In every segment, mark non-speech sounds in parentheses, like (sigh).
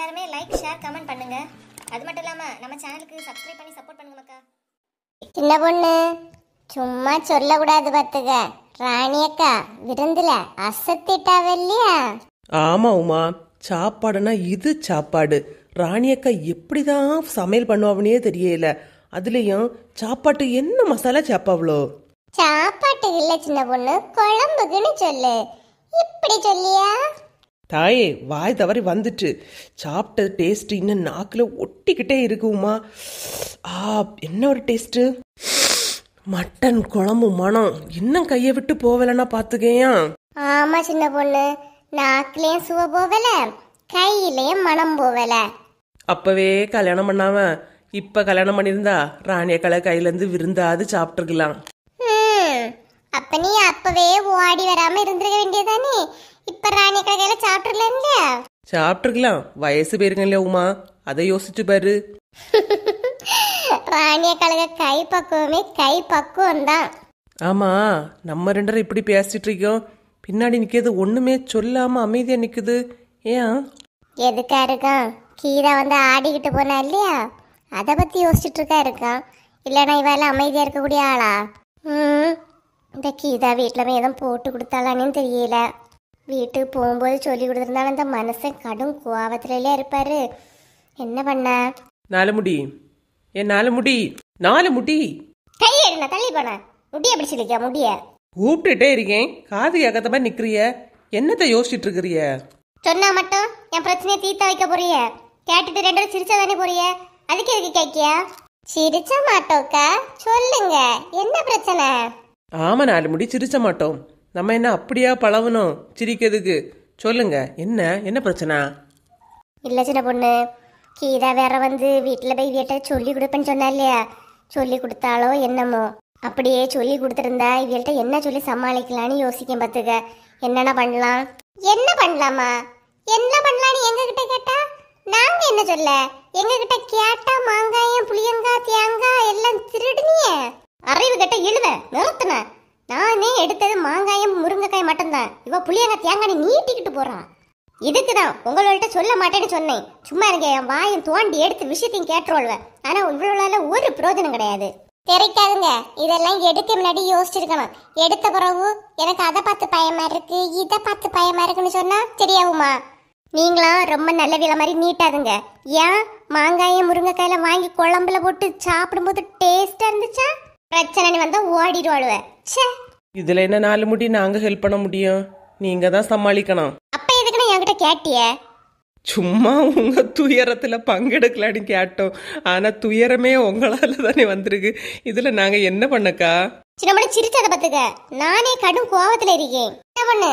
எல்லாருமே like share comment பண்ணுங்க அது மட்டும் இல்லாமல் நம்ம சேனலுக்கு சப்ஸ்கிரைப் பண்ணி சப்போர்ட் பண்ணுங்க மக்கா சின்ன பொண்ணு சும்மா சொல்லக்கூடாது பார்த்துக்க ராணி அக்கா விருந்துல அசத்திட்டா இல்லையா ஆமா உமா சாப்பாடுனா இது சாப்பாடு ராணி அக்கா எப்படி தான் சமையல் பண்ணுவாவுனே தெரியல அதுலேயும் சாப்பாட்டு என்ன மசாலா சாப்பாவளோ சாப்பாட்டு இல்ல சின்ன பொண்ணு குழம்புக்குன்னு சொல்லு இப்படி சொல்லியா தாயே வாய் தவறி வந்துட்டு சாப்பிட்ட டேஸ்ட் இன்னும் நாக்கில் ஒட்டிக்கிட்டே இருக்குமா ஆ என்ன ஒரு டேஸ்ட்டு மட்டன் குழம்பு மனம் இன்னும் கையை விட்டு போவலன்னா பார்த்துக்கையா ஆமா சின்ன பொண்ணு நாக்கிலையும் சுவ போவல கையிலையும் மனம் போகல அப்பவே கல்யாணம் பண்ணாம இப்ப கல்யாணம் பண்ணிருந்தா ராணிய கலை கையில இருந்து விருந்தாது சாப்பிட்டுருக்கலாம் அப்ப நீ அப்பவே ஓடி வராம இருந்திருக்க வேண்டியதானே இப்ப ராணிக்கா கையில சாப்பிட்டுலாம் இல்லையா சாப்பிட்டுருக்கலாம் வயசு போயிருக்கல உமா அதை யோசிச்சு பாரு ராணிய கழக கை பக்குவமே கை பக்குவம் தான் ஆமா நம்ம ரெண்டரும் இப்படி பேசிட்டு இருக்கோம் பின்னாடி நிக்கிறது ஒண்ணுமே சொல்லாம அமைதியா நிக்குது ஏன் எதுக்கா இருக்கான் கீதா வந்து ஆடிக்கிட்டு போனா இல்லையா அதை பத்தி யோசிச்சுட்டு இருக்கா இருக்கான் இல்லைன்னா இவால அமைதியா இருக்கக்கூடிய ஆளா ம் இந்த கீதா வீட்டில் எதுவும் போட்டு கொடுத்தாளான்னு தெரியல வீட்டுக்கு போகும்போது சொல்லி கொடுத்துருந்தாங்க அந்த மனசை கடும் கோவத்திலே இருப்பாரு என்ன பண்ண நாலு முடி என் நாலு முடி நாலு முடி கையேறின தள்ளி போன முடிய பிடிச்சிருக்கியா முடிய கூப்பிட்டுட்டே இருக்கேன் காது கேட்காத மாதிரி நிக்கிறிய என்னத்த யோசிச்சுட்டு இருக்கிறிய சொன்னா மட்டும் என் பிரச்சனையை தீர்த்த வைக்க போறிய கேட்டுட்டு ரெண்டு பேரும் சிரிச்சா தானே போறிய அதுக்கு எதுக்கு கேக்கியா சிரிச்ச மாட்டோக்கா சொல்லுங்க என்ன பிரச்சனை ஆமா நாலு முடி சிரிச்ச மாட்டோம் நம்ம என்ன அப்படியா பழவனும் சிரிக்கிறதுக்கு சொல்லுங்க என்ன என்ன பிரச்சனை இல்லை சின்ன பொண்ணு கீதா வேற வந்து வீட்டில் போய் வீட்டை சொல்லி கொடுப்பேன்னு சொன்னா இல்லையா சொல்லி கொடுத்தாலோ என்னமோ அப்படியே சொல்லி கொடுத்துருந்தா இவள்கிட்ட என்ன சொல்லி சமாளிக்கலான்னு யோசிக்க பார்த்துக்க என்னென்ன பண்ணலாம் என்ன பண்ணலாமா என்ன பண்ணலான்னு கிட்ட கேட்டா நாங்க என்ன சொல்ல கிட்ட கேட்டா மாங்காயம் புளியங்காய் தேங்காய் எல்லாம் திருடுனியே அறிவு கிட்ட இழுவ நிறுத்தின நானே எடுத்தது மாங்காயம் முருங்கைக்காய் மட்டும்தான் இவ புளியங்க தேங்காய் நீட்டிக்கிட்டு போறான் இதுக்கு தான் உங்கள்கிட்ட சொல்ல மாட்டேன்னு சொன்னேன் சும்மா இருங்க என் வாயும் தோண்டி எடுத்து விஷயத்தையும் கேட்டுருவேன் ஆனா இவ்வளோல ஒரு பிரயோஜனம் கிடையாது தெரிக்காதுங்க இதெல்லாம் எடுக்க முன்னாடி யோசிச்சிருக்கணும் எடுத்த பிறகு எனக்கு அதை பார்த்து பயமா இருக்கு இதை பார்த்து பயமா இருக்குன்னு சொன்னா தெரியாவுமா நீங்களாம் ரொம்ப நல்ல வேலை மாதிரி நீட்டாதுங்க ஏன் மாங்காயை முருங்கைக்காயில வாங்கி குழம்புல போட்டு சாப்பிடும்போது டேஸ்டா இருந்துச்சா பிரச்சனை வந்தா ஓடிடுவாளுவேன் இதுல என்ன நாலு முடி நாங்க ஹெல்ப் பண்ண முடியும் நீங்க தான் சமாளிக்கணும் அப்ப நான் என்கிட்ட கேட்டிய சும்மா உங்க துயரத்துல பங்கெடுக்கலான்னு கேட்டோம் ஆனா துயரமே உங்களால தானே வந்திருக்கு இதுல நாங்க என்ன பண்ணக்கா சின்னமணி சிரிச்சத பத்துக்க நானே கடும் கோவத்துல இருக்கேன் என்ன பண்ணு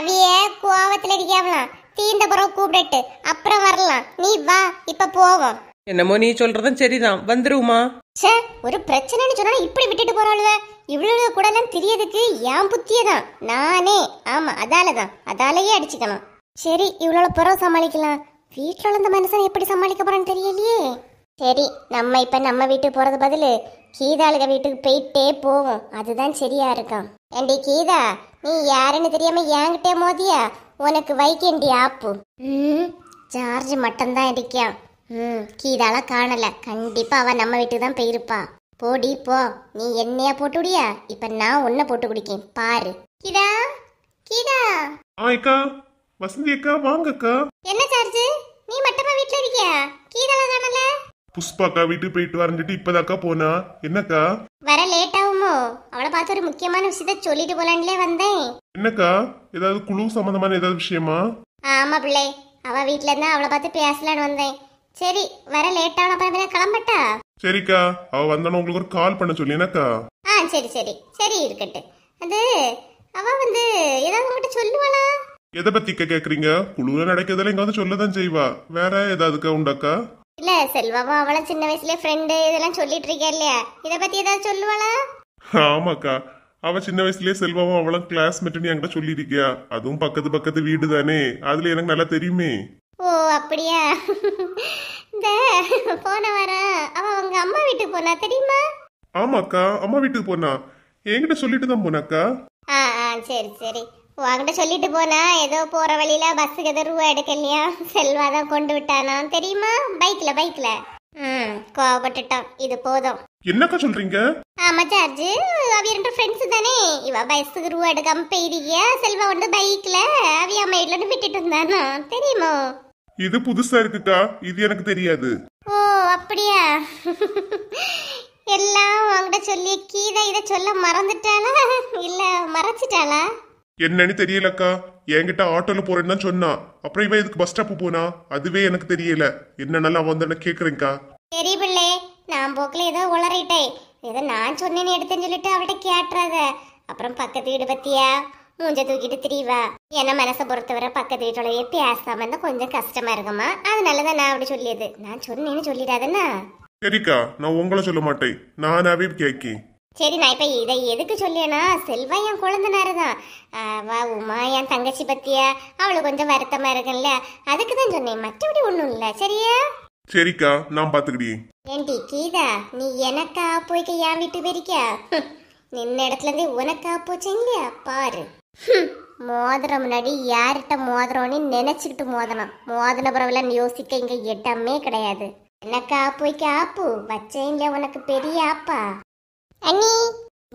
அவிய கோவத்துல இருக்காவலாம் தீந்த பிறகு கூப்பிடட்டு அப்புறம் வரலாம் நீ வா இப்ப போவோம் என்னமோ நீ சொல்றதும் சரிதான் வந்துருமா ஒரு பிரச்சனைன்னு சொன்னா இப்படி விட்டுட்டு போறாளுவே இவ்வளவு கூடலாம் தெரியதுக்கு என் புத்தியதான் தான் நானே ஆமாம் அதால தான் அதாலேயே அடிச்சுக்கணும் சரி இவ்வளோ புறம் சமாளிக்கலாம் வீட்டில் உள்ள மனுஷன் எப்படி சமாளிக்க போறான்னு தெரியலையே சரி நம்ம இப்போ நம்ம வீட்டுக்கு போகிறது பதிலு கீதாளுக வீட்டுக்கு போயிட்டே போவோம் அதுதான் சரியா இருக்கும் என்டி கீதா நீ யாருன்னு தெரியாமல் என்கிட்டே மோதியா உனக்கு வைக்க வைக்கேண்டி ஆப்பு சார்ஜ் மட்டும்தான் இருக்கியா ம் கீதாலாம் காணலை கண்டிப்பாக அவள் நம்ம வீட்டுக்கு தான் போயிருப்பா போடி போ நீ என்னையா போட்டுடியா இப்ப நான் உன்ன போட்டு குடிக்கேன் பாரு கிடா கிடா ஆ வசந்தி அக்கா வாங்க அக்கா என்ன சார்ஜ் நீ மட்டுமா வீட்டுல இருக்கியா கீதாவை காணல புஷ்பாக்கா வீட்டுக்கு போயிட்டு வரஞ்சிட்டு இப்பதாக்கா போனா என்னக்கா வர லேட் ஆகுமோ அவளை பார்த்து ஒரு முக்கியமான விஷயத்த சொல்லிட்டு போலான்லே வந்தேன் என்னக்கா ஏதாவது குழு சம்பந்தமான ஏதாவது விஷயமா ஆமா பிள்ளை அவ வீட்டுல இருந்தா அவளை பார்த்து பேசலான்னு வந்தேன் சரி வர லேட் ஆகணும் அப்புறம் கிளம்பட்டா சரிக்கா அவ வந்தானே உங்களுக்கு ஒரு கால் பண்ண என்னக்கா ஆ சரி சரி சரி இருக்கட்டும் அது அவ வந்து ஏதாவது உங்ககிட்ட சொல்லுவாளா எதை பத்தி கேக்குறீங்க குழுல வந்து சொல்ல சொல்லதான் செய்வா வேற ஏதாவதுக்கா உண்டாக்கா இல்ல செல்வாவா அவள சின்ன வயசுல ஃப்ரெண்டு இதெல்லாம் சொல்லிட்டு இருக்கா இல்லையா இத பத்தி ஏதாவது சொல்லுவாளா ஆமாக்கா அவ சின்ன வயசுலயே செல்வாவும் அவளும் கிளாஸ்மேட்னு என்கிட்ட சொல்லியிருக்கியா அதுவும் பக்கத்து பக்கத்து வீடு தானே அதுல எனக்கு நல்லா தெரியுமே ஓ அப்படியா இந்த போன வாரம் அவ அவங்க அம்மா வீட்டுக்கு போனா தெரியுமா ஆமாக்கா அம்மா வீட்டுக்கு போனா என்கிட்ட சொல்லிட்டு தான் போனாக்கா ஆ ஆ சரி சரி உன்கிட்ட சொல்லிட்டு போனா ஏதோ போற வழியில பஸ்ஸுக்கு ஏதோ ரூபா எடுக்கலையா செல்வா தான் கொண்டு விட்டானா தெரியுமா பைக்ல பைக்ல ம் கோவப்பட்டுட்டோம் இது போதும் என்னக்கா சொல்றீங்க ஆமா சார்ஜ் அவ ரெண்டு ஃப்ரெண்ட்ஸ் தானே இவ பஸ்ஸுக்கு ரூபா எடுக்காம போயிருக்கியா செல்வா வந்து பைக்ல அவிய அம்மா வீட்டுல விட்டுட்டு இருந்தானா தெரியுமா இது புதுசா இருக்குக்கா இது எனக்கு தெரியாது ஓ அப்படியா எல்லாம் உங்ககிட்ட சொல்லி கீதா இத சொல்ல மறந்துட்டானா இல்ல மறைச்சிட்டாளா என்னன்னு தெரியலக்கா என்கிட்ட ஆட்டோல போறேன்னு தான் சொன்னா அப்புறம் இவன் இதுக்கு பஸ் ஸ்டாப் போனா அதுவே எனக்கு தெரியல என்னன்னால அவன் வந்து கேக்குறேங்க்கா சரி பிள்ளை நான் போக்கல ஏதோ உளறிட்டே ஏதோ நான் சொன்னேன்னு எடுத்தேன்னு சொல்லிட்டு அவட்ட கேட்டுறாத அப்புறம் பக்கத்து வீடு பத்தியா மூஞ்ச தூக்கிட்டு திரிவா என்ன மனசை பொறுத்தவரை பக்கத்து வீட்டோடவே பேசாம இருந்தா கொஞ்சம் கஷ்டமா இருக்குமா அதனாலதான் நான் அப்படி சொல்லியது நான் சொன்னேன்னு சொல்லிடாதண்ணா சரிக்கா நான் உங்களை சொல்ல மாட்டேன் நானாவே கேக்கி சரி நான் இப்ப இதை எதுக்கு சொல்லியேனா செல்வா என் குழந்தனாரு தான் வா உமா என் தங்கச்சி பத்தியா அவளு கொஞ்சம் வருத்தமா இருக்குல்ல அதுக்கு தான் சொன்னேன் மற்றபடி ஒண்ணும் இல்ல சரியா சரிக்கா நான் பாத்துக்கிட்டேன் ஏண்டி கீதா நீ எனக்கா போய்க்க என் வீட்டு பெரிக்கா நின்ன இடத்துல இருந்து உனக்கா போச்சு இல்லையா பாரு மோதுற முன்னாடி யார்கிட்ட மோதுறோன்னு நினச்சிக்கிட்டு மோதணும் மோதின பிறவெல்லாம் யோசிக்க இங்கே இடமே கிடையாது எனக்கு ஆப்போய்க்கு ஆப்பு வச்சேங்க உனக்கு பெரிய ஆப்பா அண்ணி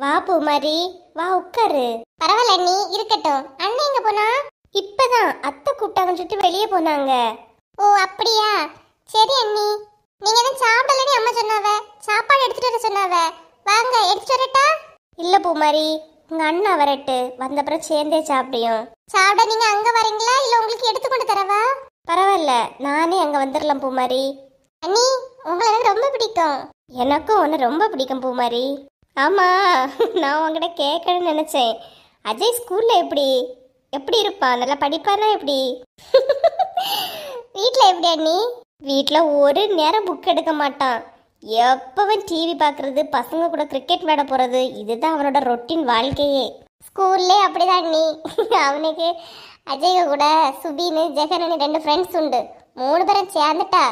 வா பூ மாதிரி வா உட்காரு பரவாயில்ல அண்ணி இருக்கட்டும் அண்ணி எங்க போனா இப்பதான் அத்தை கூட்டாங்க சொல்லிட்டு வெளியே போனாங்க ஓ அப்படியா சரி அண்ணி நீங்க எதுவும் சாப்பிடலன்னு அம்மா சொன்னாவ சாப்பாடு எடுத்துட்டு வர சொன்னாவ வாங்க எடுத்துட்டு வரட்டா இல்ல பூமாரி உங்க அண்ணா வரட்டு வந்தப்புறம் சேர்ந்தே சாப்பிடியும் சாப்பிட நீங்க அங்க வரீங்களா இல்ல உங்களுக்கு எடுத்து கொண்டு தரவா பரவாயில்ல நானே அங்க வந்துடலாம் பூமாரி அண்ணி உங்களை எனக்கு ரொம்ப பிடிக்கும் எனக்கும் ஒன்று ரொம்ப பிடிக்கும் பூமாரி ஆமா நான் உங்ககிட்ட கேட்கணும்னு நினைச்சேன் அஜய் ஸ்கூல்ல எப்படி எப்படி இருப்பான் நல்லா படிப்பானா எப்படி (laughs) வீட்டில் எப்படி அண்ணி வீட்டில் ஒரு நேரம் புக் எடுக்க மாட்டான் எப்பவும் டிவி பார்க்குறது பசங்க கூட கிரிக்கெட் விளையாட போகிறது இதுதான் அவனோட ரொட்டின் வாழ்க்கையே ஸ்கூல்லே அப்படிதான் நீ (laughs) அவனுக்கு அஜய் கூட சுபின்னு ஜெகனு ரெண்டு ஃப்ரெண்ட்ஸ் உண்டு மூணு பேரும் சேர்ந்துட்டா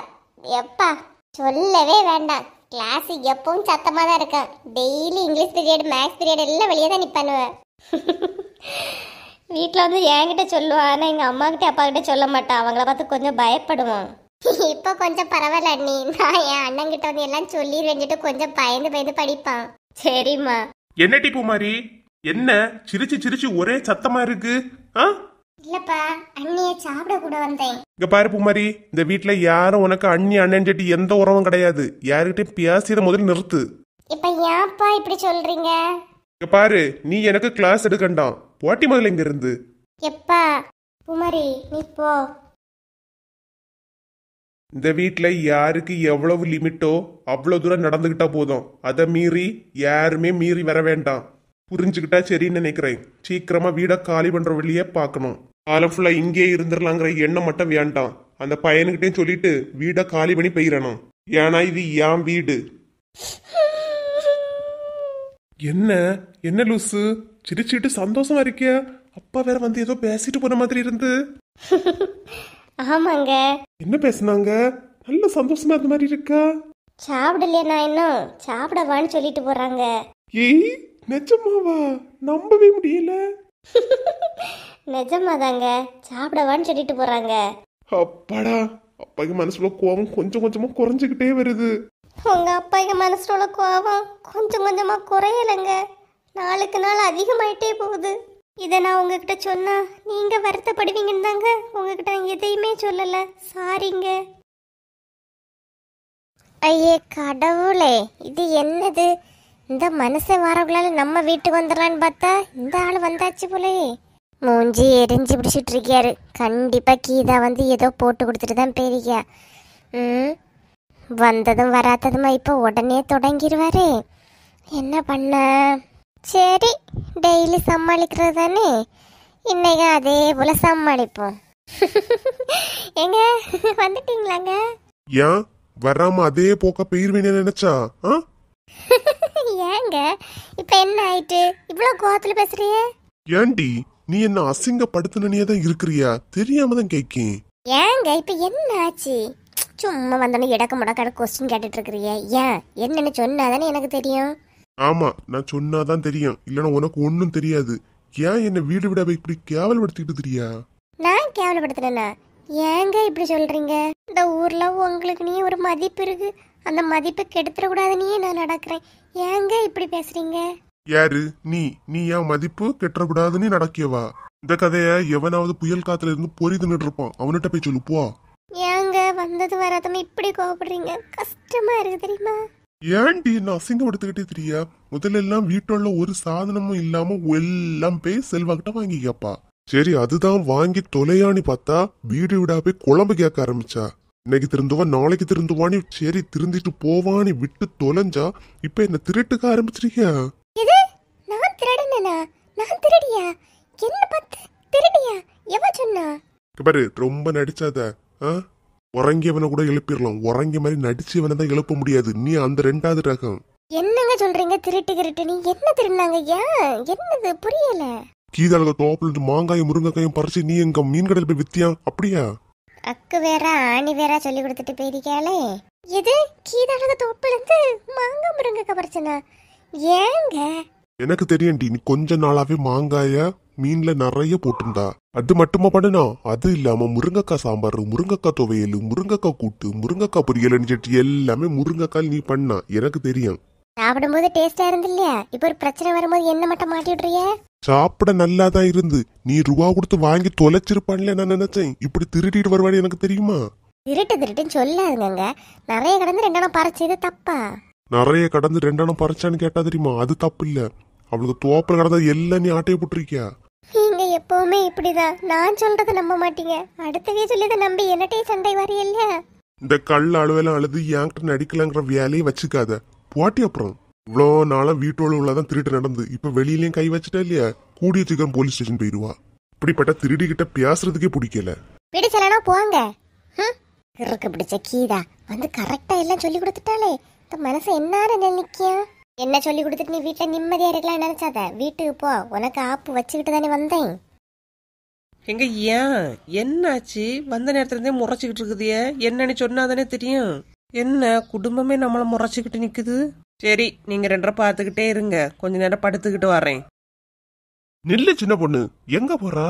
எப்பா சொல்லவே வேண்டாம் கிளாஸ் எப்பவும் சத்தமாக தான் இருக்கான் daily English period maths period எல்லாம் வெளியே தான் நிப்பானுவேன் (laughs) வீட்டில் வந்து என்கிட்ட சொல்லுவான் ஆனால் எங்கள் அம்மாக்கிட்ட அப்பாக்கிட்ட சொல்ல மாட்டான் அவங்கள பார்த்து கொஞ்சம் பயப்படுவான் (laughs) இப்போ கொஞ்சம் பரவாயில்ல அண்ணி நான் என் அண்ணங்கிட்ட வந்து எல்லாம் சொல்லி வெஞ்சிட்டு கொஞ்சம் பயந்து பயந்து படிப்பான் சரிம்மா என்னடி மாதிரி என்ன சிரிச்சு சிரிச்சு ஒரே சத்தமா இருக்கு ஆ இல்லப்பா அண்ணிய சாப்பிட கூட வந்தேன் இங்க பாரு பூமாரி இந்த வீட்ல யாரும் உனக்கு அண்ணி அண்ணன் சொல்லிட்டு எந்த உறவும் கிடையாது யாருக்கிட்டையும் பேசியதை முதல்ல நிறுத்து இப்ப ஏன்ப்பா இப்படி சொல்றீங்க இங்க பாரு நீ எனக்கு கிளாஸ் எடுக்கண்டாம் போட்டி முதல்ல இங்க இருந்து எப்பா பூமாரி நீ போ இந்த வீட்டில் யாருக்கு எவ்வளவு லிமிட்டோ அவ்வளோ தூரம் நடந்துக்கிட்டா போதும் அதை மீறி யாருமே மீறி வர வேண்டாம் புரிஞ்சுக்கிட்டா சரின்னு நினைக்கிறேன் சீக்கிரமாக வீடை காலி பண்ணுற வழியே பார்க்கணும் காலம் ஃபுல்லாக இங்கேயே இருந்துடலாங்கிற எண்ணம் மட்டும் வேண்டாம் அந்த பையனுக்கிட்டே சொல்லிட்டு வீடை காலி பண்ணி போயிடணும் ஏன்னா இது என் வீடு என்ன என்ன லூசு சிரிச்சுட்டு சந்தோஷமா இருக்கியா அப்பா வேற வந்து ஏதோ பேசிட்டு போன மாதிரி இருந்து ஆமாங்க என்ன பேசுனாங்க நல்ல சந்தோஷமா இருந்த மாதிரி இருக்கா சாப்பிடலையே நான் இன்னும் சாப்பிடவான்னு சொல்லிட்டு போறாங்க ஏய் நிஜமாவா நம்பவே முடியல (laughs) நிஜமாதாங்க சாப்பிடவான்னு சொல்லிட்டு போறாங்க அப்பாடா அப்பாக்கு மனசுல கோவம் கொஞ்சம் கொஞ்சமா குறைஞ்சுக்கிட்டே வருது உங்க அப்பாக்கு மனசுல கோவம் கொஞ்சம் கொஞ்சமா குறையலங்க நாளுக்கு நாள் அதிகமாயிட்டே போகுது இதை நான் உங்ககிட்ட சொன்னால் நீங்கள் வருத்தப்படுவீங்கன்னு தாங்க உங்ககிட்ட நான் எதையுமே சொல்லலை சாரிங்க ஐயே கடவுளே இது என்னது இந்த மனசை வரவுகளால நம்ம வீட்டுக்கு வந்துடலான்னு பார்த்தா இந்த ஆள் வந்தாச்சு போலே மூஞ்சி எரிஞ்சு பிடிச்சிட்டு இருக்கியாரு கண்டிப்பாக கீதா வந்து ஏதோ போட்டு கொடுத்துட்டு தான் பெரிய ம் வந்ததும் வராததுமா இப்போ உடனே தொடங்கிடுவாரு என்ன பண்ண சரி டெய்லி சமாளிக்கிறது தானே இன்னைக்கு அதே போல சமாளிப்போம் எங்க வந்துட்டீங்களாங்க ஏன் வராம அதே போக்க போயிருவேன்னு நினைச்சா ஏங்க இப்ப என்ன ஆயிட்டு இவ்வளவு கோவத்துல பேசுறிய ஏண்டி நீ என்ன அசிங்கப்படுத்தினே தான் இருக்கிறியா தெரியாம தான் கேக்கேன் ஏங்க இப்ப என்ன ஆச்சு சும்மா வந்தோன்னு இடக்கு முடக்கான கொஸ்டின் கேட்டுட்டு இருக்கிறிய ஏன் என்னன்னு சொன்னாதானே எனக்கு தெரியும் ஆமா நான் சொன்னாதான் தெரியும் இல்லைன்னா உனக்கு ஒன்றும் தெரியாது ஏன் என்ன வீடு விடாம இப்படி கேவலப்படுத்திக்கிட்டு தெரியா நான் கேவலப்படுத்தலண்ணா ஏங்க இப்படி சொல்றீங்க இந்த ஊர்ல உங்களுக்கு நீ ஒரு மதிப்பு இருக்கு அந்த மதிப்பை நீ நான் நடக்கிறேன் ஏங்க இப்படி பேசுறீங்க யாரு நீ நீ ஏன் மதிப்பு கெட்டக்கூடாதுன்னு நடக்கியவா இந்த கதைய எவனாவது புயல் காத்துல இருந்து பொறி தின்னுட்டு இருப்பான் அவன்கிட்ட போய் சொல்லு போ ஏங்க வந்தது வராதம் இப்படி கோவப்படுறீங்க கஷ்டமா இருக்கு தெரியுமா ஏன்டி என்ன எடுத்துக்கிட்டே தெரிய முதல்ல எல்லாம் வீட்டுள்ள ஒரு சாதனமும் இல்லாம எல்லாம் போய் செல்வாக்கிட்ட வாங்கிக்கப்பா சரி அதுதான் வாங்கி தொலையான்னு பார்த்தா வீடு விடா போய் குழம்பு கேட்க ஆரம்பிச்சா இன்னைக்கு திருந்துவா நாளைக்கு திருந்துவான்னு சரி திருந்திட்டு போவான்னு விட்டு தொலைஞ்சா இப்ப என்ன திருட்டுக்க ஆரம்பிச்சிருக்கியா நான் திருடனா நான் திருடியா என்ன பார்த்து திருடியா சொன்னா பாரு ரொம்ப நடிச்சாத ஆ உறங்கியவனை கூட எழுப்பிடலாம் உறங்கிய மாதிரி நடிச்சவனை தான் எழுப்ப முடியாது நீ அந்த ரெண்டாவது ரகம் என்னங்க சொல்றீங்க திருட்டு கிருட்டு நீ என்ன திருந்தாங்க ஏன் என்னது புரியல கீதாளுக்கு தோப்புல மாங்காயும் முருங்கைக்காயும் பறிச்சு நீ எங்க மீன் கடையில் போய் வித்தியா அப்படியா அக்கு வேற ஆணி வேற சொல்லி கொடுத்துட்டு போயிருக்காளே இது கீதாளுக்கு தோப்புல இருந்து மாங்காய் முருங்கைக்காய் பறிச்சனா ஏங்க எனக்கு தெரியும் நீ கொஞ்ச நாளாவே மாங்காய மீன்ல நிறைய போட்டிருந்தா அது மட்டுமா பண்ணுனா அது இல்லாம முருங்கக்காய் சாம்பார் முருங்கக்காய் துவையல் முருங்கக்காய் கூட்டு முருங்கக்காய் பொரியல் சொல்லிட்டு எல்லாமே முருங்கக்காய் நீ பண்ணா எனக்கு தெரியும் சாப்பிடும்போது டேஸ்டா இருந்து இல்லையா இப்ப ஒரு பிரச்சனை வரும்போது என்ன மட்டும் மாட்டிடுறிய சாப்பிட நல்லா தான் இருந்து நீ ரூபா கொடுத்து வாங்கி தொலைச்சிருப்பான்ல நான் நினைச்சேன் இப்படி திருடிட்டு வருவான்னு எனக்கு தெரியுமா திருட்டு திருட்டுன்னு சொல்லாதுங்க நிறைய கடந்து ரெண்டெண்ணம் பறிச்சது தப்பா நிறைய கடந்து ரெண்டெண்ணம் பறிச்சான்னு கேட்டா தெரியுமா அது தப்பு இல்ல அவளுக்கு தோப்பில் கடந்தது எல்லாம் நீ ஆட்டையை போட்டிருக்கியா எப்பவுமே இப்படிதான் நான் சொல்றத நம்ப மாட்டீங்க அடுத்தவே சொல்லி நம்பி என்னட்டே சண்டை வரைய இல்லையா இந்த கல் அலுவலம் அழுது என்கிட்ட நடிக்கலங்கிற வேலையை வச்சுக்காத போட்டி அப்புறம் இவ்வளோ நாளும் வீட்டோட உள்ளதான் திருட்டு நடந்து இப்போ வெளியிலயும் கை வச்சுட்டா இல்லையா கூடிய சீக்கிரம் போலீஸ் ஸ்டேஷன் போயிருவா இப்படிப்பட்ட திருடி கிட்ட பேசுறதுக்கே பிடிக்கல பிடிச்சலனா போங்க இருக்கு பிடிச்ச கீதா வந்து கரெக்டா எல்லாம் சொல்லி கொடுத்துட்டாலே இந்த மனசு என்ன நினைக்கும் என்ன சொல்லி கொடுத்துட்டு நீ வீட்டில் நிம்மதியா இருக்கலாம் நினைச்சாத வீட்டுக்கு போ உனக்கு ஆப்பு வச்சுக்கிட்டு தானே வந்தேன் எங்க ஏன் என்னாச்சு வந்த நேரத்துலேருந்தே முறைச்சிக்கிட்டு ஏன் என்னன்னு தானே தெரியும் என்ன குடும்பமே நம்மளை முறைச்சிக்கிட்டு நிக்குது சரி நீங்க ரெண்டரை பார்த்துக்கிட்டே இருங்க கொஞ்ச நேரம் படுத்துக்கிட்டு வரேன் நில்லு சின்ன பொண்ணு எங்க போறா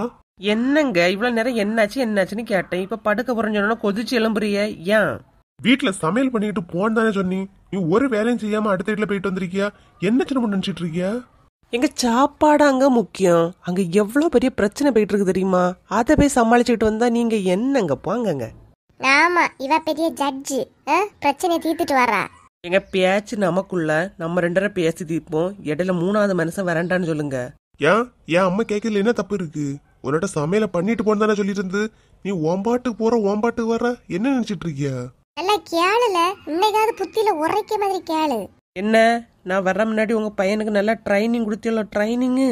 என்னங்க இவ்வளவு நேரம் என்னாச்சு என்னாச்சுன்னு கேட்டேன் இப்ப படுக்க போறேன்னு சொன்னா கொதிச்சு எழும்புறிய ஏன் வீட்டுல சமையல் பண்ணிட்டு போன்னு தானே சொன்னி நீ ஒரு வேலையும் செய்யாம அடுத்த வீட்டுல போயிட்டு வந்திருக்கியா என்ன சின்ன பொண்ணு நினைச்சிட்டு இருக்கியா எங்க சாப்பாடு அங்க முக்கியம் அங்க எவ்வளவு பெரிய பிரச்சனை போயிட்டு இருக்கு தெரியுமா அதை போய் சமாளிச்சுட்டு வந்தா நீங்க என்னங்க போங்கங்க ஆமா இவ பெரிய ஜட்ஜு பிரச்சனையை தீர்த்துட்டு வரா எங்க பேச்சு நமக்குள்ள நம்ம ரெண்டரை பேசி தீர்ப்போம் இடையில மூணாவது மனுஷன் வரண்டான்னு சொல்லுங்க ஏன் என் அம்மா கேட்கல என்ன தப்பு இருக்கு உன்னோட சமையல பண்ணிட்டு போன தானே சொல்லிட்டு இருந்து நீ ஓம்பாட்டுக்கு போற ஓம்பாட்டுக்கு வர என்ன நினைச்சிட்டு இருக்கியா நல்லா கேளுல இன்னைக்காவது புத்தியில உரைக்க மாதிரி கேளு என்ன நான் வர்ற முன்னாடி உங்க பையனுக்கு நல்லா ட்ரைனிங் கொடுத்தியல ட்ரைனிங்கு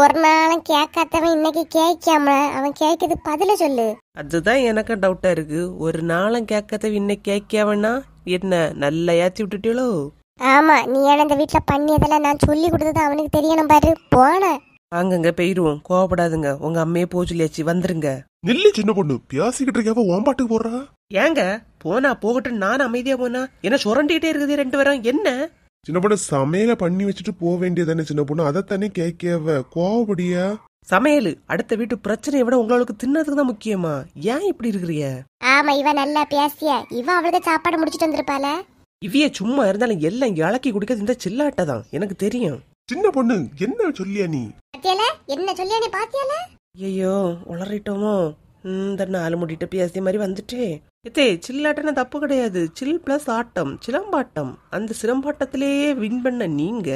ஒரு நாள் கேட்காதவன் இன்னைக்கு கேட்காம அவன் கேட்கறது பதில சொல்லு அதுதான் எனக்கு டவுட்டா இருக்கு ஒரு நாளும் கேட்காதவன் இன்னைக்கு கேட்காவனா என்ன நல்லா ஏத்தி விட்டுட்டியளோ ஆமா நீ ஏன் இந்த வீட்டுல பண்ணியதெல்லாம் நான் சொல்லி கொடுத்தது அவனுக்கு தெரியணும் பாரு போன அங்கங்க போயிருவோம் கோவப்படாதுங்க உங்க அம்மையே போச்சு சொல்லியாச்சு வந்துருங்க நில்லு சின்ன பொண்ணு பேசிக்கிட்டு இருக்காவ ஓம்பாட்டுக்கு போடுறா ஏங்க போனா போகட்டும் நான் அமைதியா போனா என்ன சுரண்டிகிட்டே இருக்குது ரெண்டு பேரும் என்ன சின்ன பொண்ணு சமையல பண்ணி வச்சுட்டு போக வேண்டியதானே சின்ன பொண்ணு அதைத்தானே கேட்கவ கோவப்படியா சமையல் அடுத்த வீட்டு பிரச்சனையை விட உங்களுக்கு தின்னதுக்கு தான் முக்கியமா ஏன் இப்படி இருக்கிறிய ஆமா இவ நல்லா பேசிய இவ அவளுக்கு சாப்பாடு முடிச்சிட்டு வந்திருப்பாள இவிய சும்மா இருந்தாலும் எல்லாம் இலக்கி குடிக்கிறது இந்த சில்லாட்டை தான் எனக்கு தெரியும் சின்ன பொண்ணு என்ன சொல்லியா நீ என்ன சொல்லியா நீ பாத்தியால ஐயோ உளறிட்டோமோ இந்த நாலு முடிட்டு பேசிய மாதிரி வந்துட்டே ஏத்தே சில்லாட்டன தப்பு கிடையாது சில் பிளஸ் ஆட்டம் சிலம்பாட்டம் அந்த சிலம்பாட்டத்திலேயே வின் பண்ண நீங்க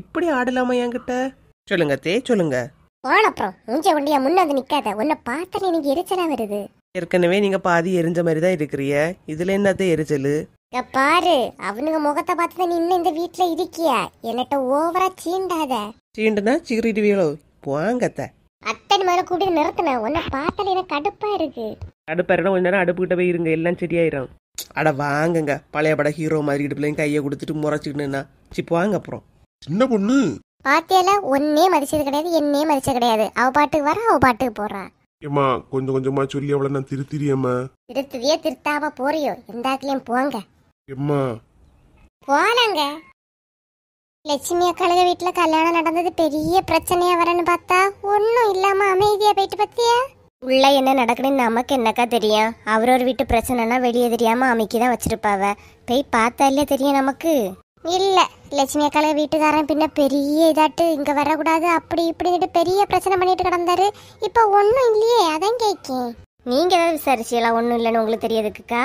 இப்படி ஆடலாமா என்கிட்ட சொல்லுங்க தே சொல்லுங்க போனப்புறம் மூஞ்ச ஒண்டியா முன்னாது நிக்காத உன்னை பார்த்தாலே எனக்கு எரிச்சலா வருது ஏற்கனவே நீங்க பாதி எரிஞ்ச மாதிரி தான் இருக்கிறிய இதுல என்னது எரிச்சலு இங்க பாரு அவனுங்க முகத்தை பார்த்து நீ இன்னும் இந்த வீட்ல இருக்கியா என்னட்ட ஓவரா சீண்டாத சீண்டுனா சீறிடுவீங்களோ போங்கத்த அத்தனை மேல கூட்டி நிறுத்தின உன்ன பார்த்தாலே எனக்கு கடுப்பா இருக்கு அடுப்பாருனா கொஞ்ச நேரம் அடுப்புக்கிட்ட போய் இருங்க எல்லாம் சரியாயிரும் அட வாங்குங்க பழைய பட ஹீரோ மாதிரி இடுப்புல கையை கொடுத்துட்டு முறைச்சிக்கணும்னா சிப்பு வாங்க அப்புறம் சின்ன பொண்ணு பாத்தியால ஒன்னே மதிச்சது கிடையாது என்னே மதிச்சது கிடையாது அவ பாட்டுக்கு வர அவ பாட்டுக்கு போறா ஏமா கொஞ்சம் கொஞ்சமா சொல்லி அவளை நான் திருத்திரியம்மா திருத்துதியே திருத்தாம போறியோ இந்தாக்கிலையும் போங்க எம்மா போலாங்க லட்சுமி அக்காளுக வீட்டில் கல்யாணம் நடந்தது பெரிய பிரச்சனையா வரேன்னு பார்த்தா ஒன்றும் இல்லாமல் அமைதியாக போயிட்டு பார்த்தியா உள்ள என்ன நடக்குதுன்னு நமக்கு என்னக்கா தெரியும் அவரவர் வீட்டு பிரச்சனைனா வெளியே தெரியாமல் அமைக்கி தான் வச்சிருப்பாவ போய் பார்த்தாலே தெரியும் நமக்கு இல்லை லட்சுமி அக்காளுக வீட்டுக்காரன் பின்ன பெரிய இதாட்டு இங்கே வரக்கூடாது அப்படி இப்படின்ட்டு பெரிய பிரச்சனை பண்ணிட்டு கிடந்தாரு இப்போ ஒன்றும் இல்லையே அதான் கேட்கேன் நீங்க ஏதாவது விசாரிச்சியலாம் ஒன்றும் இல்லைன்னு உங்களுக்கு தெரியாதுக்குக்கா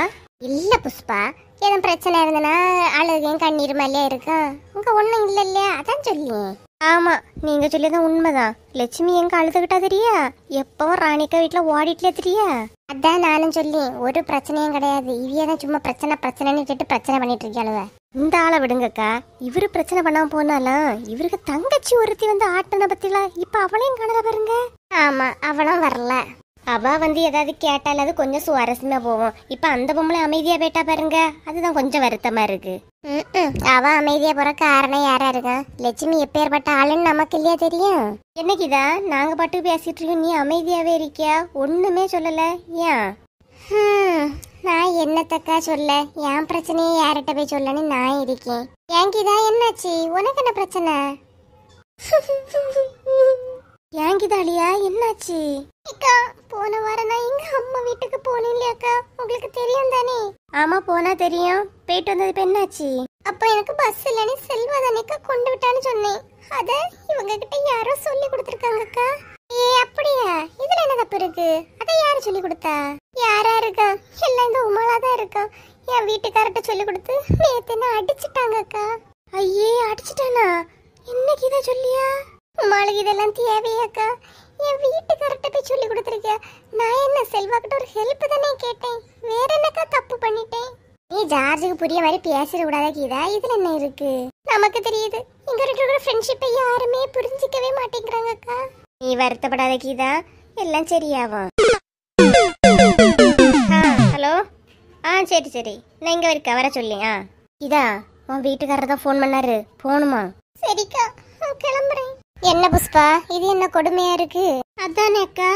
இல்லை புஷ்பா ஏதும் பிரச்சனை இருந்தனா அழுகையும் கண்ணீர் மல்லையா இருக்கா உங்க ஒன்றும் இல்லை இல்லையா அதான் சொல்லி ஆமா நீங்க சொல்லியதான் உண்மைதான் லட்சுமி எங்க அழுதுகிட்டா தெரியா எப்பவும் ராணிக்கா வீட்டுல ஓடிட்டுல தெரியா அதான் நானும் சொல்லி ஒரு பிரச்சனையும் கிடையாது இவையதான் சும்மா பிரச்சனை பிரச்சனைன்னு கேட்டு பிரச்சனை பண்ணிட்டு இருக்கியாளுவ இந்த ஆளை விடுங்கக்கா இவரு பிரச்சனை பண்ணாம போனாலும் இவருக்கு தங்கச்சி ஒருத்தி வந்து ஆட்டின பத்தில இப்ப அவளையும் காணல பாருங்க ஆமா அவளும் வரல அவா வந்து ஏதாவது கேட்டால் அது கொஞ்சம் சுவாரஸ்யமா போவோம் இப்ப அந்த பொம்பளை அமைதியா போயிட்டா பாருங்க அதுதான் கொஞ்சம் வருத்தமா இருக்கு அவ அமைதியா போற காரணம் யாரா இருக்கா லட்சுமி எப்பேற்பட்ட ஆளுன்னு நமக்கு இல்லையா தெரியும் என்னைக்குதா நாங்க பாட்டு பேசிட்டு இருக்கோம் நீ அமைதியாவே இருக்கியா ஒண்ணுமே சொல்லல ஏன் நான் என்னத்தக்கா சொல்ல என் பிரச்சனையை யார்கிட்ட போய் சொல்லன்னு நான் இருக்கேன் என்கிதான் என்னாச்சு உனக்கு என்ன பிரச்சனை (laughs) ஏங்கிதாலியா என்னாச்சு அக்கா போன வாரம் நான் எங்க அம்மா வீட்டுக்கு போனேன் இல்லையாக்கா உங்களுக்கு தெரியும் தானே ஆமா போனா தெரியும் போயிட்டு வந்தது இப்ப என்னாச்சு அப்ப எனக்கு பஸ் இல்லைன்னு செல்வா தானேக்கா கொண்டு விட்டான்னு சொன்னேன் அத இவங்க கிட்ட யாரோ சொல்லி கொடுத்துருக்காங்க அக்கா ஏ அப்படியா இதுல என்ன தப்பு இருக்கு அத யாரு சொல்லி கொடுத்தா யாரா இருக்கா எல்லாம் இந்த உமாளா இருக்கா என் வீட்டுக்காரர்கிட்ட சொல்லி கொடுத்து நேத்து என்ன அடிச்சிட்டாங்க அக்கா ஐயே அடிச்சிட்டானா இன்னைக்கு இதை சொல்லியா உங்களுக்கு இதெல்லாம் அக்கா என் வீட்டுக்காரர்கிட்ட போய் சொல்லி கொடுத்துருக்க நான் என்ன செல்வாக்கிட்ட ஒரு ஹெல்ப் தானே கேட்டேன் வேற என்னக்கா தப்பு பண்ணிட்டேன் நீ ஜார்ஜுக்கு புரிய மாதிரி பேசிட கூடாத கீதா இதுல என்ன இருக்கு நமக்கு தெரியுது எங்க இருக்கிற ஃப்ரெண்ட்ஷிப்பை யாருமே புரிஞ்சிக்கவே மாட்டேங்கிறாங்க அக்கா நீ வருத்தப்படாத கீதா எல்லாம் சரியாகும் ஹலோ ஆ சரி சரி நான் இங்கே இருக்க வர சொல்லி இதா உன் வீட்டுக்காரர் தான் ஃபோன் பண்ணாரு போகணுமா சரிக்கா கிளம்புறேன் என்ன புஷ்பா இது என்ன கொடுமையா இருக்கு அதானே அக்கா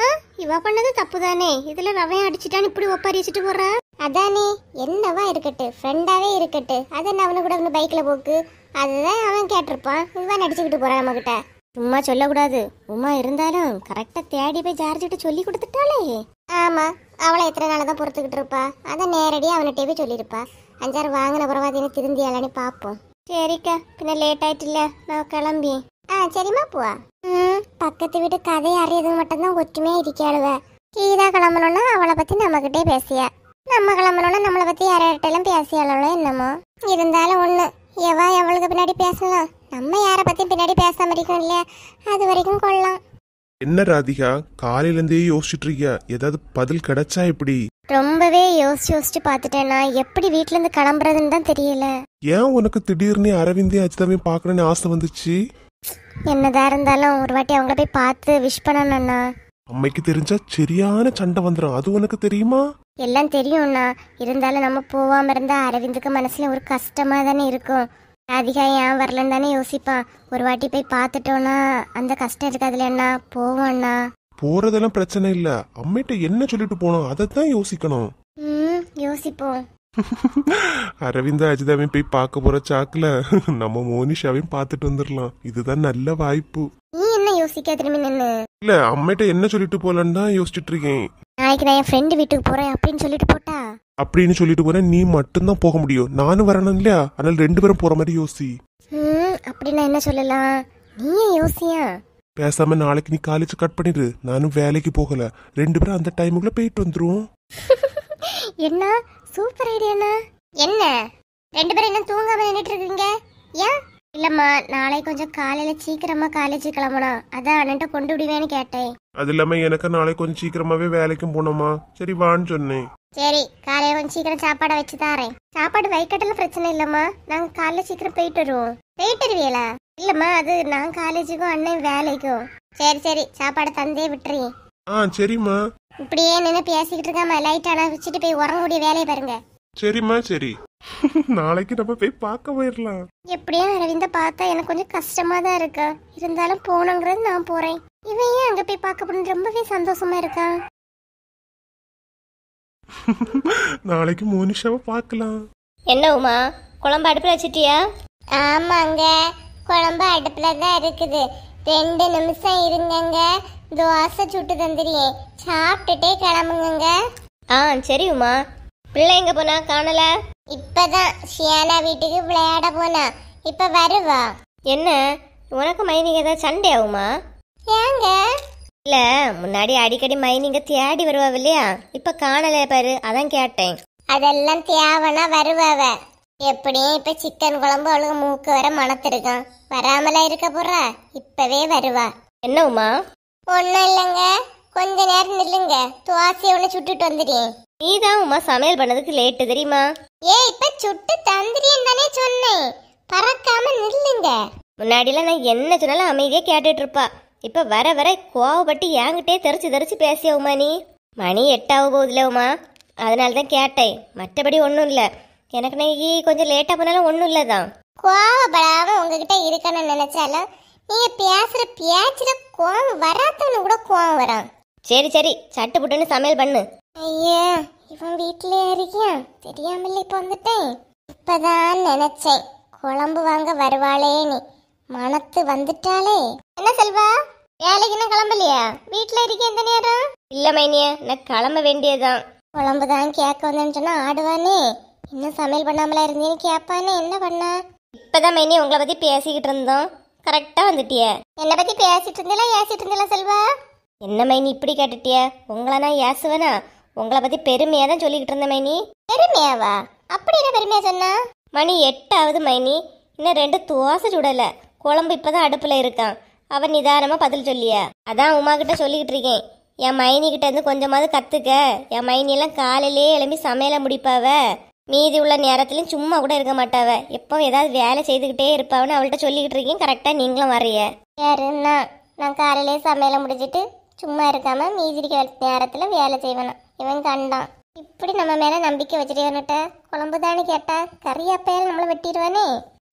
ஆ இவ பண்ணது தப்பு தானே இதுல ரவையும் அடிச்சிட்டான்னு இப்படி ஒப்பரிச்சிட்டு போறா அதானே என்னவா இருக்கட்டு ஃப்ரெண்டாவே இருக்கட்டு அதான் என்ன அவனு கூட அவனு பைக்ல போக்கு அதுதான் அவன் கேட்டிருப்பான் இதுதான் நடிச்சுக்கிட்டு போறான் கிட்ட சும்மா சொல்லக்கூடாது உமா இருந்தாலும் கரெக்டா தேடி போய் சார்ஜ் விட்டு சொல்லி கொடுத்துட்டாளே ஆமா அவளை எத்தனை நாள் தான் பொறுத்துக்கிட்டு இருப்பா அதை நேரடியாக அவன்கிட்டே போய் சொல்லியிருப்பா அஞ்சாறு வாங்கின பரவாதீங்க திருந்தியாளான்னு பார்ப்போம் சரிக்கா பின்ன லேட் ஆயிட்டுல நான் கிளம்பி ആ ശരിമാ പോവാ பக்கத்து வீட்டு கதை അറിയത് மட்டும்தான் ஒற்றுமையாக ഇരിക്കാളുവ ഗീത കിളമ്പലുണ്ട് அவளை பற்றி നമ്മക്കിട്ടേ പേസിയ நம்ம கிளம்பணும்னா நம்மளை பற்றி யார்கிட்டலாம் பேசியாளோ என்னமோ இருந்தாலும் ஒன்று எவா எவளுக்கு பின்னாடி பேசலாம் நம்ம யாரை பற்றியும் பின்னாடி பேசாமல் இருக்கணும் இல்லையா அது வரைக்கும் கொள்ளலாம் என்ன ராதிகா காலையிலேருந்தே யோசிச்சுட்டு இருக்கியா ஏதாவது பதில் கிடைச்சா எப்படி ரொம்பவே யோசிச்சு யோசிச்சு பார்த்துட்டேன்னா எப்படி வீட்டிலேருந்து கிளம்புறதுன்னு தான் தெரியல ஏன் உனக்கு திடீர்னு அரவிந்தையும் அஜிதாவையும் பார்க்கணுன்னு ஆசை வந்துச்சு என்னதான் இருந்தாலும் ஒரு வாட்டி அவங்கள போய் பார்த்து விஷ் பண்ணணும்ண்ணா அம்மைக்கு தெரிஞ்சா சரியான சண்டை வந்துடும் அது உனக்கு தெரியுமா எல்லாம் தெரியும்ண்ணா இருந்தாலும் நம்ம போகாம இருந்தா அரவிந்துக்கு மனசுல ஒரு கஷ்டமா தானே இருக்கும் ராதிகா ஏன் வரலன்னு தானே யோசிப்பான் ஒரு வாட்டி போய் பார்த்துட்டோம்னா அந்த கஷ்டம் இருக்காதுல அண்ணா போவோம்ண்ணா போறதெல்லாம் பிரச்சனை இல்ல அம்மிட்ட என்ன சொல்லிட்டு போனோம் அதை தான் யோசிக்கணும் ம் யோசிப்போம் (laughs) அரவிந்த அஜிதாவையும் போய் பார்க்க போற சாக்குல நம்ம மோனிஷாவையும் பார்த்துட்டு வந்துடலாம் இதுதான் நல்ல வாய்ப்பு நீ என்ன யோசிக்க திரும்பி நின்னு இல்ல அம்மிட்ட என்ன சொல்லிட்டு போலன்னு தான் யோசிச்சுட்டு இருக்கேன் நாளைக்கு நான் என் ஃப்ரெண்டு வீட்டுக்கு போறேன் அப்படின்னு சொல்லிட்டு போட்டா அப்படின்னு சொல்லிட்டு போறேன் நீ மட்டும்தான் போக முடியும் நானும் வரணும் இல்லையா அதனால ரெண்டு பேரும் போற மாதிரி யோசி அப்படின்னா என்ன சொல்லலாம் நீ யோசியா பேசாம நாளைக்கு நீ காலேஜ் கட் பண்ணிடு நானும் வேலைக்கு போகல ரெண்டு பேரும் அந்த டைமுக்குள்ள போயிட்டு வந்துருவோம் (laughs) என்ன சூப்பர் ஐடியாண்ணா என்ன ரெண்டு பேரும் என்ன தூங்காம நின்றுட்டு இருக்கீங்க ஏன் இல்லம்மா நாளை கொஞ்சம் காலையில சீக்கிரமா காலேஜ் கிளம்பணும் அதான் அண்ணன்ட்ட கொண்டு விடுவேன்னு கேட்டேன் அது இல்லாம எனக்கு நாளை கொஞ்சம் சீக்கிரமாவே வேலைக்கும் போனோமா சரி வான்னு சொன்னேன் சரி காலையில கொஞ்சம் சீக்கிரம் சாப்பாடை வச்சு தாரேன் சாப்பாடு வைக்கட்டல பிரச்சனை இல்லம்மா நாங்க காலைல சீக்கிரம் போயிட்டு வருவோம் போயிட்டு வருவீங்களா இல்லம்மா அது நான் காலேஜுக்கும் அண்ணன் வேலைக்கும் சரி சரி சாப்பாடு தந்தே விட்டுறேன் ஆ சரிம்மா இப்படியே நின்று பேசிக்கிட்டு இருக்காம லைட் ஆனா வச்சுட்டு போய் உறங்கக்கூடிய வேலையை பாருங்க சரிம்மா சரி நாளைக்கு நம்ம போய் பார்க்க போயிடலாம் எப்படியும் அரவிந்த பார்த்தா எனக்கு கொஞ்சம் கஷ்டமா தான் இருக்கு இருந்தாலும் போகணுங்கிறது நான் போறேன் இவன் ஏன் அங்க போய் பார்க்க போன ரொம்பவே சந்தோஷமா இருக்கா நாளைக்கு மோனிஷாவை பார்க்கலாம் என்ன உமா குழம்பு அடுப்புல வச்சிட்டியா ஆமாங்க குழம்பு அடுப்புல தான் இருக்குது ரெண்டு நிமிஷம் இருங்கங்க தோசை சுட்டு தந்துடுறேன் சாப்பிட்டுட்டே கிளம்புங்க ஆ சரி உமா பிள்ளை எங்க போனா காணல இப்பதான் ஷியானா வீட்டுக்கு விளையாட போனா இப்ப வருவா என்ன உனக்கு மைனிங்க ஏதாவது சண்டை ஆகுமா ஏங்க இல்ல முன்னாடி அடிக்கடி மைனிங்க தேடி வருவா இல்லையா இப்ப காணல பாரு அதான் கேட்டேன் அதெல்லாம் தேவனா வருவாவ எப்படியும் இப்ப சிக்கன் குழம்பு அவளுக்கு மூக்கு வர மணத்திருக்கான் வராமலா இருக்க போறா இப்பவே வருவா என்ன உமா ஒன்றும் இல்லைங்க கொஞ்ச நேரம் நில்லுங்க துவாசியை உன்னை சுட்டுட்டு வந்துட்டேன் நீ தான் உமா சமையல் பண்ணதுக்கு லேட்டு தெரியுமா ஏ இப்போ சுட்டு தந்திரியன் தானே சொன்னேன் பறக்காம நில்லுங்க முன்னாடிலாம் நான் என்ன சொன்னாலும் அமைதியாக கேட்டுட்டு இருப்பா இப்ப வர வர கோவப்பட்டு என்கிட்டே தெரிச்சு தெரிச்சு பேசிய உமா நீ மணி எட்டாக போகுதுல உமா அதனால தான் கேட்டேன் மற்றபடி ஒன்றும் இல்லை எனக்கு நான் கொஞ்சம் லேட்டாக போனாலும் ஒன்றும் இல்லை தான் கோவப்படாமல் உங்ககிட்ட இருக்கணும்னு நினச்சாலும் நீ பேசுற பேச்சுல கோவம் வராதவனு கூட கோவம் வரும் சரி சரி சட்டு புட்டுன்னு சமையல் பண்ணு ஐயா இவன் வீட்டிலே இருக்கியா தெரியாமல் இப்போ வந்துட்டேன் இப்பதான் நினைச்சேன் குழம்பு வாங்க வருவாளேன்னு மனத்து வந்துட்டாளே என்ன செல்வா வேலைக்கு வேலைக்குன்னு கிளம்பலையா வீட்டில் இருக்க எந்த நேரம் இல்லை மைனிய நான் கிளம்ப வேண்டியதுதான் குழம்பு தான் கேட்க வந்தேன்னு சொன்னால் ஆடுவானே இன்னும் சமையல் பண்ணாமலா இருந்தேன்னு கேட்பானே என்ன பண்ண இப்பதான் மைனி உங்களை பற்றி பேசிக்கிட்டு இருந்தோம் கரெக்டா வந்துட்டிய என்னை பத்தி பேசிட்டு இருந்தீங்களா ஏசிட்டு இருந்தீங்களா செல்வா என்ன மைனி இப்படி கேட்டுட்டிய உங்களை நான் ஏசுவனா உங்களை பத்தி பெருமையா தான் சொல்லிக்கிட்டு இருந்த மைனி பெருமையாவா அப்படி என்ன பெருமையா சொன்னா மணி எட்டாவது மைனி இன்னும் ரெண்டு தோசை சுடல குழம்பு இப்பதான் அடுப்புல இருக்கான் அவன் நிதானமா பதில் சொல்லியா அதான் உமா கிட்ட சொல்லிக்கிட்டு இருக்கேன் என் மைனி கிட்ட இருந்து கொஞ்சமாவது கத்துக்க என் மைனி எல்லாம் காலையிலே எழும்பி சமையல முடிப்பாவ மீதி உள்ள நேரத்துலையும் சும்மா கூட இருக்க மாட்டாவ எப்போ ஏதாவது வேலை செய்துக்கிட்டே இருப்பாவனு அவள்கிட்ட சொல்லிக்கிட்டு இருக்கீங்க கரெக்டாக நீங்களும் வரைய யாருன்னா நான் காலையிலே சமையலை முடிஞ்சிட்டு சும்மா இருக்காமல் மீதி இருக்கிற நேரத்தில் வேலை செய்வேனா இவன் கண்டான் இப்படி நம்ம மேலே நம்பிக்கை வச்சுட்டு வந்துட்ட குழம்பு தானே கேட்டா கறியாப்பையில நம்மளை வெட்டிடுவானே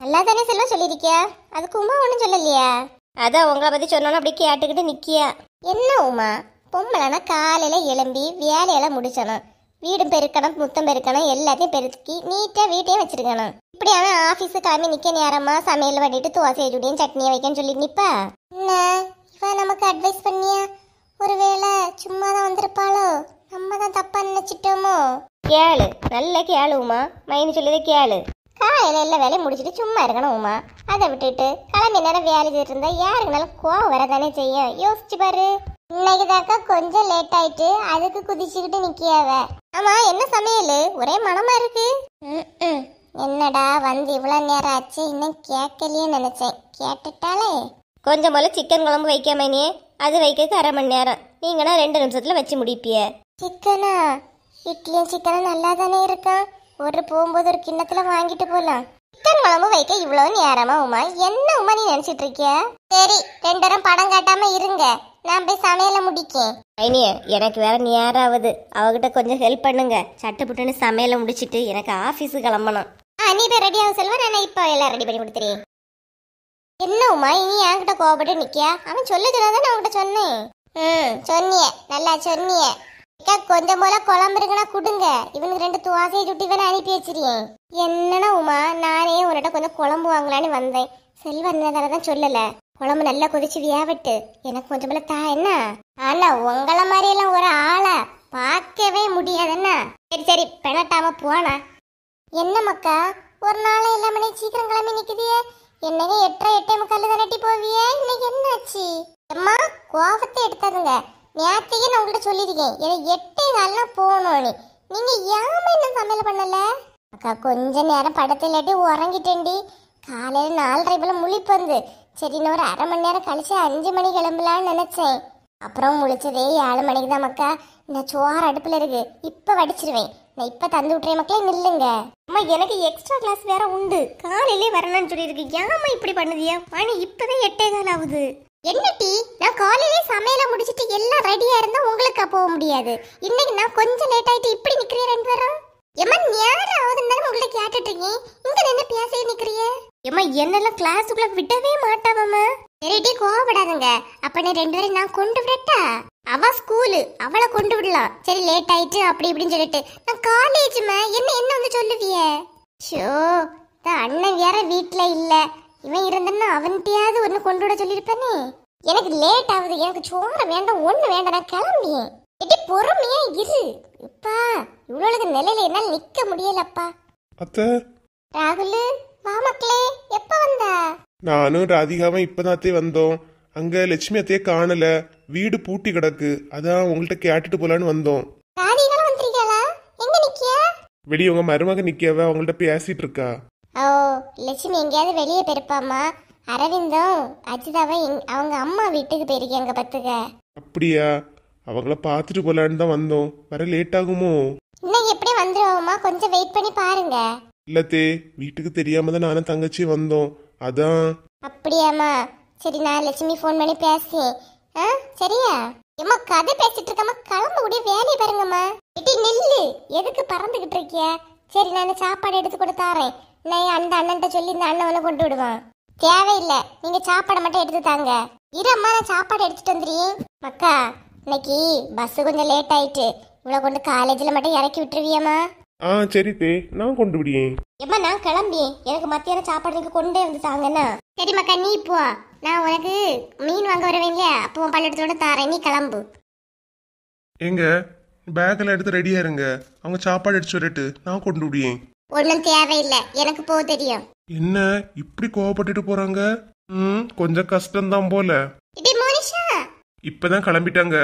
நல்லா தானே செல்வம் சொல்லியிருக்கியா அதுக்கு உமா ஒன்றும் சொல்லலையா அதான் உங்களை பற்றி சொன்னோன்னு அப்படி கேட்டுக்கிட்டு நிற்கியா என்ன உமா பொம்பளைனா காலையில் எழும்பி வேலையெல்லாம் முடிச்சனும் வீடும் பெருக்கணும் முத்தம் பெருக்கணும் எல்லாத்தையும் பெருக்கி நீட்டாக வீட்டையும் வச்சிருக்கணும் இப்படியான ஆஃபீஸு கிளம்பி நிற்க நேரமாக சமையல் வடிட்டு தோசை சுடியும் சட்னியை வைக்கன்னு சொல்லி நிற்பா என்ன இவ நமக்கு அட்வைஸ் பண்ணியா ஒருவேளை சும்மா தான் வந்திருப்பாளோ நம்ம தான் தப்பா நினைச்சிட்டோமோ கேளு நல்ல கேளு உமா மைனு சொல்லுது கேளு காலையில் எல்லாம் வேலையை முடிச்சுட்டு சும்மா இருக்கணும் உமா அதை விட்டுட்டு கிளம்பி நேரம் வேலை செய்திருந்தா யாருக்குனாலும் கோவம் வரதானே செய்யும் யோசிச்சு பாரு இன்னைக்கு தாக்கா கொஞ்சம் லேட் ஆயிட்டு அதுக்கு குதிச்சுக்கிட்டு நிக்கியாவ ஆமா என்ன சமையல் ஒரே மனமா இருக்கு என்னடா வந்து இவ்வளவு நேரம் ஆச்சு இன்னும் கேட்கலையே நினைச்சேன் கேட்டுட்டாலே கொஞ்சம் போல சிக்கன் குழம்பு வைக்காமனே அது வைக்கிறதுக்கு அரை மணி நேரம் நீங்கன்னா ரெண்டு நிமிஷத்துல வச்சு முடிப்பிய சிக்கனா இட்லியும் சிக்கனும் நல்லா தானே இருக்கா ஒரு போகும்போது ஒரு கிண்ணத்துல வாங்கிட்டு போலாம் சிக்கன் குழம்பு வைக்க இவ்வளவு நேரமா உமா என்ன உமா நீ நினைச்சிட்டு இருக்கிய சரி ரெண்டரும் படம் காட்டாம இருங்க நான் போய் சமையல முடிக்கேன் ஐனிய எனக்கு வேற யாராவது அவகிட்ட கொஞ்சம் ஹெல்ப் பண்ணுங்க புட்டுன்னு சமையல முடிச்சிட்டு எனக்கு ஆஃபீஸு கிளம்பணும் ஆ நீ போய் ரெடி ஆகும் செல்வா நான் இப்போ எல்லாம் ரெடி பண்ணி கொடுத்துறேன் என்னவுமா இனி என்கிட்ட கோவப்பட்டு நிக்கியா அவன் சொல்ல சொல்லாதான் அவன்கிட்ட சொன்னேன் ம் சொன்னிய நல்லா சொன்னிய அக்கா கொஞ்சம் போல குழம்பு இருக்குன்னா கொடுங்க இவனுக்கு ரெண்டு துவாசையை சுட்டி வேணா அனுப்பி வச்சிருக்கேன் என்னன்னா உமா நானே உன்னிட்ட கொஞ்சம் குழம்பு வாங்கலான்னு வந்தேன் செல்வா என்ன தான் சொல்லலை குழம்பு நல்லா கொதிச்சு வியாவிட்டு எனக்கு கொஞ்சம் தா என்ன ஆனா உங்கள எல்லாம் ஒரு ஆளை பார்க்கவே முடியாதுன்னா சரி சரி பிணட்டாம போனா என்ன மக்கா ஒரு நாள் எல்லாம் மணி சீக்கிரம் கிளம்பி நிக்குதியே என்னங்க எட்டரை எட்டே முக்கால் தானட்டி போவியே இன்னைக்கு என்னாச்சு அம்மா கோபத்தை எடுத்தாதுங்க நேத்தையே நான் உங்கள்கிட்ட சொல்லியிருக்கேன் எனக்கு எட்டே கால்லாம் போகணும்னு நீங்க ஏமா என்ன சமையல் பண்ணல அக்கா கொஞ்ச நேரம் படத்தில் உறங்கிட்டேன்டி காலையில் நாலரை போல முழிப்பு வந்து சரி இன்னும் ஒரு அரை மணி நேரம் கழிச்சு அஞ்சு மணி கிளம்பலான்னு நினைச்சேன் அப்புறம் முழிச்சதே ஏழு மணிக்கு தான் மக்கா இந்த சோறு அடுப்பில் இருக்கு இப்போ வடிச்சிருவேன் நான் இப்போ தந்து விட்டுறேன் மக்களே நில்லுங்க அம்மா எனக்கு எக்ஸ்ட்ரா கிளாஸ் வேற உண்டு காலையிலே வரணும்னு சொல்லியிருக்கு ஏமா இப்படி பண்ணுதியா மணி இப்போதான் எட்டே கால் ஆகுது என்ன டீ நான் காலையிலே சமையல முடிச்சிட்டு எல்லாம் ரெடியாக இருந்தால் உங்களுக்கு போக முடியாது இன்னைக்கு நான் கொஞ்சம் லேட் ஆகிட்டு இப்படி நிற்கிறேன் ரெண்டு பேரும் எம்மா நேரம் ஆகுதுன்னு உங்களை கேட்டுட்டு இருக்கேன் இங்கே நின்று பேசிட்டு நிற்கிறியே ஏமா என்னெல்லாம் கிளாஸுக்குள்ள விடவே மாட்டாவாம சரிடி கோவப்படாதங்க அப்ப நீ ரெண்டு பேரும் நான் கொண்டு விடட்டா அவ ஸ்கூலு அவளை கொண்டு விடலாம் சரி லேட் ஆயிட்டு அப்படி இப்படின்னு சொல்லிட்டு நான் காலேஜ் என்ன என்ன வந்து சொல்லுவிய ஷோ அண்ணன் வேற வீட்டுல இல்ல இவன் இருந்தா அவன்கிட்டயாவது ஒன்று கொண்டு விட சொல்லிருப்பானே எனக்கு லேட் ஆகுது எனக்கு சோறு வேண்டாம் ஒன்று வேண்டாம் கிளம்பி எட்டி பொறுமையா இரு இப்பா இவ்வளவு நிலையில என்னால நிக்க முடியலப்பா ராகுலு வா மக்களே எப்ப வந்த நானும் ராதிகாவும் இப்பதாத்தே வந்தோம் அங்க லட்சுமி அத்தையே காணல வீடு பூட்டி கிடக்கு அதான் உங்கள்கிட்ட கேட்டுட்டு போலான்னு வந்தோம் ராதிகால வந்திருக்கீங்களா எங்க நிக்கியா உங்க மருமக நிக்கவ அவங்கள்ட்ட பேசிட்டு இருக்கா ஓ லட்சுமி எங்கேயாவது வெளியே பெருப்பாமா அரவிந்தும் அஜிதாவும் அவங்க அம்மா வீட்டுக்கு போயிருக்காங்க பத்துக்க அப்படியா அவங்கள பார்த்துட்டு போலான்னு தான் வந்தோம் வர லேட் ஆகுமோ இன்னைக்கு எப்படி வந்துருவோமா கொஞ்சம் வெயிட் பண்ணி பாருங்க இல்லத்தே வீட்டுக்கு தெரியாம தான் நானும் தங்கச்சி வந்தோம் அதான் அப்படியாம்மா சரி நான் லட்சுமி ஃபோன் பண்ணி பேசுறேன் ஆ சரியா ஏம்மா கதை பேசிட்டு இருக்கம்மா கிளம்ப கூட வேலையை பாருங்கம்மா இட்டி நில்லு எதுக்கு பறந்துகிட்டு இருக்கிய சரி நான் சாப்பாடு எடுத்து கூட தாரேன் நான் அந்த அண்ணன்ட்ட சொல்லி இந்த அண்ணன் கொண்டு விடுவான் தேவையில்லை நீங்க சாப்பாடு மட்டும் எடுத்து தாங்க இரம்மா நான் சாப்பாடு எடுத்துட்டு வந்துடுறேன் மக்கா இன்னைக்கு பஸ் கொஞ்சம் லேட் ஆயிட்டு இவ்வளோ கொண்டு காலேஜில் மட்டும் இறக்கி விட்டுருவியம்மா ஆ சரி தே நான் கொண்டு விடியேன் எம்மா நான் கிளம்பியே எனக்கு மத்தியானம் சாப்பாடு நீங்க கொண்டே வந்து தாங்கண்ணா சரி மக்கா நீ போ நான் உனக்கு மீன் வாங்க வருவேன் இல்லையா அப்போ உன் பள்ளிடத்தோட தாரேன் நீ கிளம்பு எங்க பேக்கில் எடுத்து ரெடியா இருங்க அவங்க சாப்பாடு அடிச்சு வரட்டு நான் கொண்டு விடியேன் ஒன்றும் தேவையில்லை எனக்கு போக தெரியும் என்ன இப்படி கோவப்பட்டுட்டு போறாங்க ம் கொஞ்சம் கஷ்டம்தான் போல இப்படி மோனிஷா இப்பதான் கிளம்பிட்டாங்க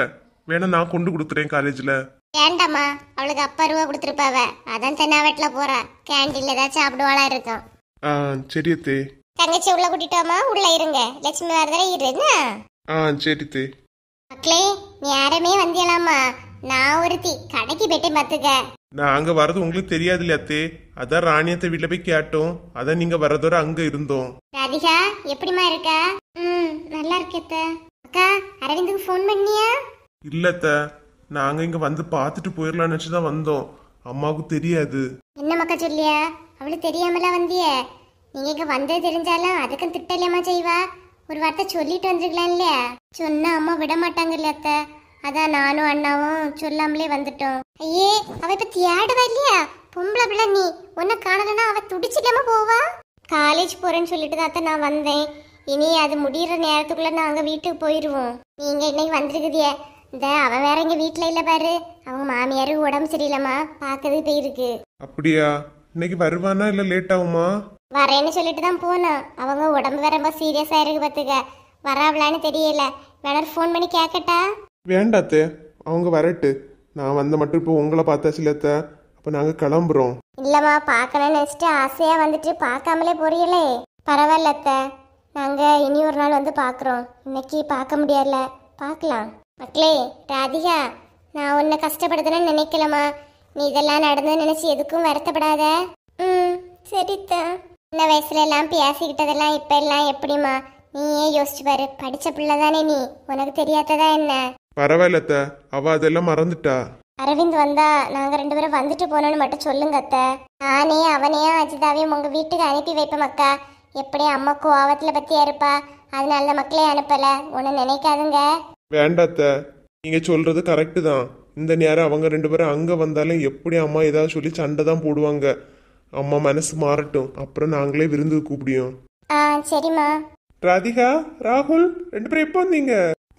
வேணா நான் கொண்டு கொடுத்துறேன் காலேஜ்ல வேண்டாம்மா அவளுக்கு அப்பா ரூபா கொடுத்துருப்பாவ அதான் தென்னாவட்டில் போறா கேண்டீன்ல ஏதாச்சும் சாப்பிடுவாளா இருக்கும் ஆ சரி அத்தே தங்கச்சி உள்ள கூட்டிட்டோமா உள்ள இருங்க லட்சுமி வரதா இருங்க ஆ சரி அத்தே மக்களே நேரமே வந்தியலாமா நான் ஒருத்தி கடைக்கு போயிட்டு நான் அங்க வர்றது உங்களுக்கு தெரியாது இல்லையா அத்தே அதான் ராணியத்தை வீட்டுல போய் கேட்டோம் அதான் நீங்க வரதோட அங்க இருந்தோம் ராதிகா எப்படிமா இருக்கா ம் நல்லா இருக்கேத்த அக்கா அரவிந்துக்கு ஃபோன் பண்ணியா இல்லத்த நாங்கள் இங்கே வந்து பார்த்துட்டு போயிடலாம்னு தான் வந்தோம் அம்மாவுக்கு தெரியாது என்ன மக்கா சொல்லியா அவளுக்கு தெரியாமலாம் வந்திய நீங்க இங்க வந்தது தெரிஞ்சாலும் அதுக்கும் திட்டலையம்மா செய்வா ஒரு வார்த்தை சொல்லிட்டு வந்துருக்கலாம் இல்லையா சொன்னா அம்மா விட மாட்டாங்க இல்லையா அத்தை அதான் நானும் அண்ணாவும் சொல்லாமலே வந்துட்டோம் ஐயே அவ இப்ப தியாடுவா இல்லையா பொம்பளை பிள்ளை நீ ஒன்னும் காணலன்னா அவ துடிச்சிடாம போவா காலேஜ் போறேன்னு சொல்லிட்டு தான் நான் வந்தேன் இனி அது முடியிற நேரத்துக்குள்ள நாங்க வீட்டுக்கு போயிருவோம் நீங்க இன்னைக்கு வந்திருக்குதியே இந்த அவ வேற இங்க வீட்ல இல்ல பாரு அவங்க மாமியாரு உடம்பு சரியில்லம்மா பாக்கது போயிருக்கு அப்படியா இன்னைக்கு வருவானா இல்ல லேட் ஆகுமா வரேன்னு சொல்லிட்டு தான் போனோம் அவங்க உடம்பு வேற ரொம்ப சீரியஸா இருக்கு பாத்துக்க வராவலான்னு தெரியல வேணா ஃபோன் பண்ணி கேக்கட்டா வேண்டாத்தே அவங்க வரட்டு நான் வந்த மட்டும் இப்போ உங்களை பார்த்தா சிலத்த அப்போ நாங்கள் கிளம்புறோம் இல்லம்மா பார்க்கணும்னு நினச்சிட்டு ஆசையாக வந்துட்டு பார்க்காமலே போறீங்களே பரவாயில்லத்த அத்தை நாங்கள் இனி ஒரு நாள் வந்து பார்க்குறோம் இன்னைக்கு பார்க்க முடியல பார்க்கலாம் மக்களே ராதிகா நான் உன்னை கஷ்டப்படுதுன்னு நினைக்கலமா நீ இதெல்லாம் நடந்து நினைச்சு எதுக்கும் வருத்தப்படாத ம் சரித்தா சின்ன வயசுல எல்லாம் பேசிக்கிட்டதெல்லாம் இப்ப எல்லாம் எப்படிமா நீயே யோசிச்சு பாரு படிச்ச பிள்ளை தானே நீ உனக்கு தெரியாததா என்ன பரவாயில்லத்த அவ அதெல்லாம் மறந்துட்டா அரவிந்த் வந்தா நாங்க ரெண்டு பேரும் வந்துட்டு போனோம்னு மட்டும் சொல்லுங்க அத்த நானே அவனையே அஜிதாவையும் உங்க வீட்டுக்கு அனுப்பி வைப்பேன் மக்கா எப்படியும் அம்மா கோவத்துல பத்தியா இருப்பா அதனால மக்களே அனுப்பல உன்னை நினைக்காதுங்க வேண்டாத்த நீங்கள் சொல்கிறது கரெக்டு தான் இந்த நேரம் அவங்க ரெண்டு பேரும் அங்கே வந்தாலும் எப்படி அம்மா ஏதாவது சொல்லி சண்டை தான் போடுவாங்க அம்மா மனசு மாறட்டும் அப்புறம் நாங்களே விருந்து கூப்பிடியும் சரிம்மா ராதிகா ராகுல் ரெண்டு பேரும் எப்போ வந்தீங்க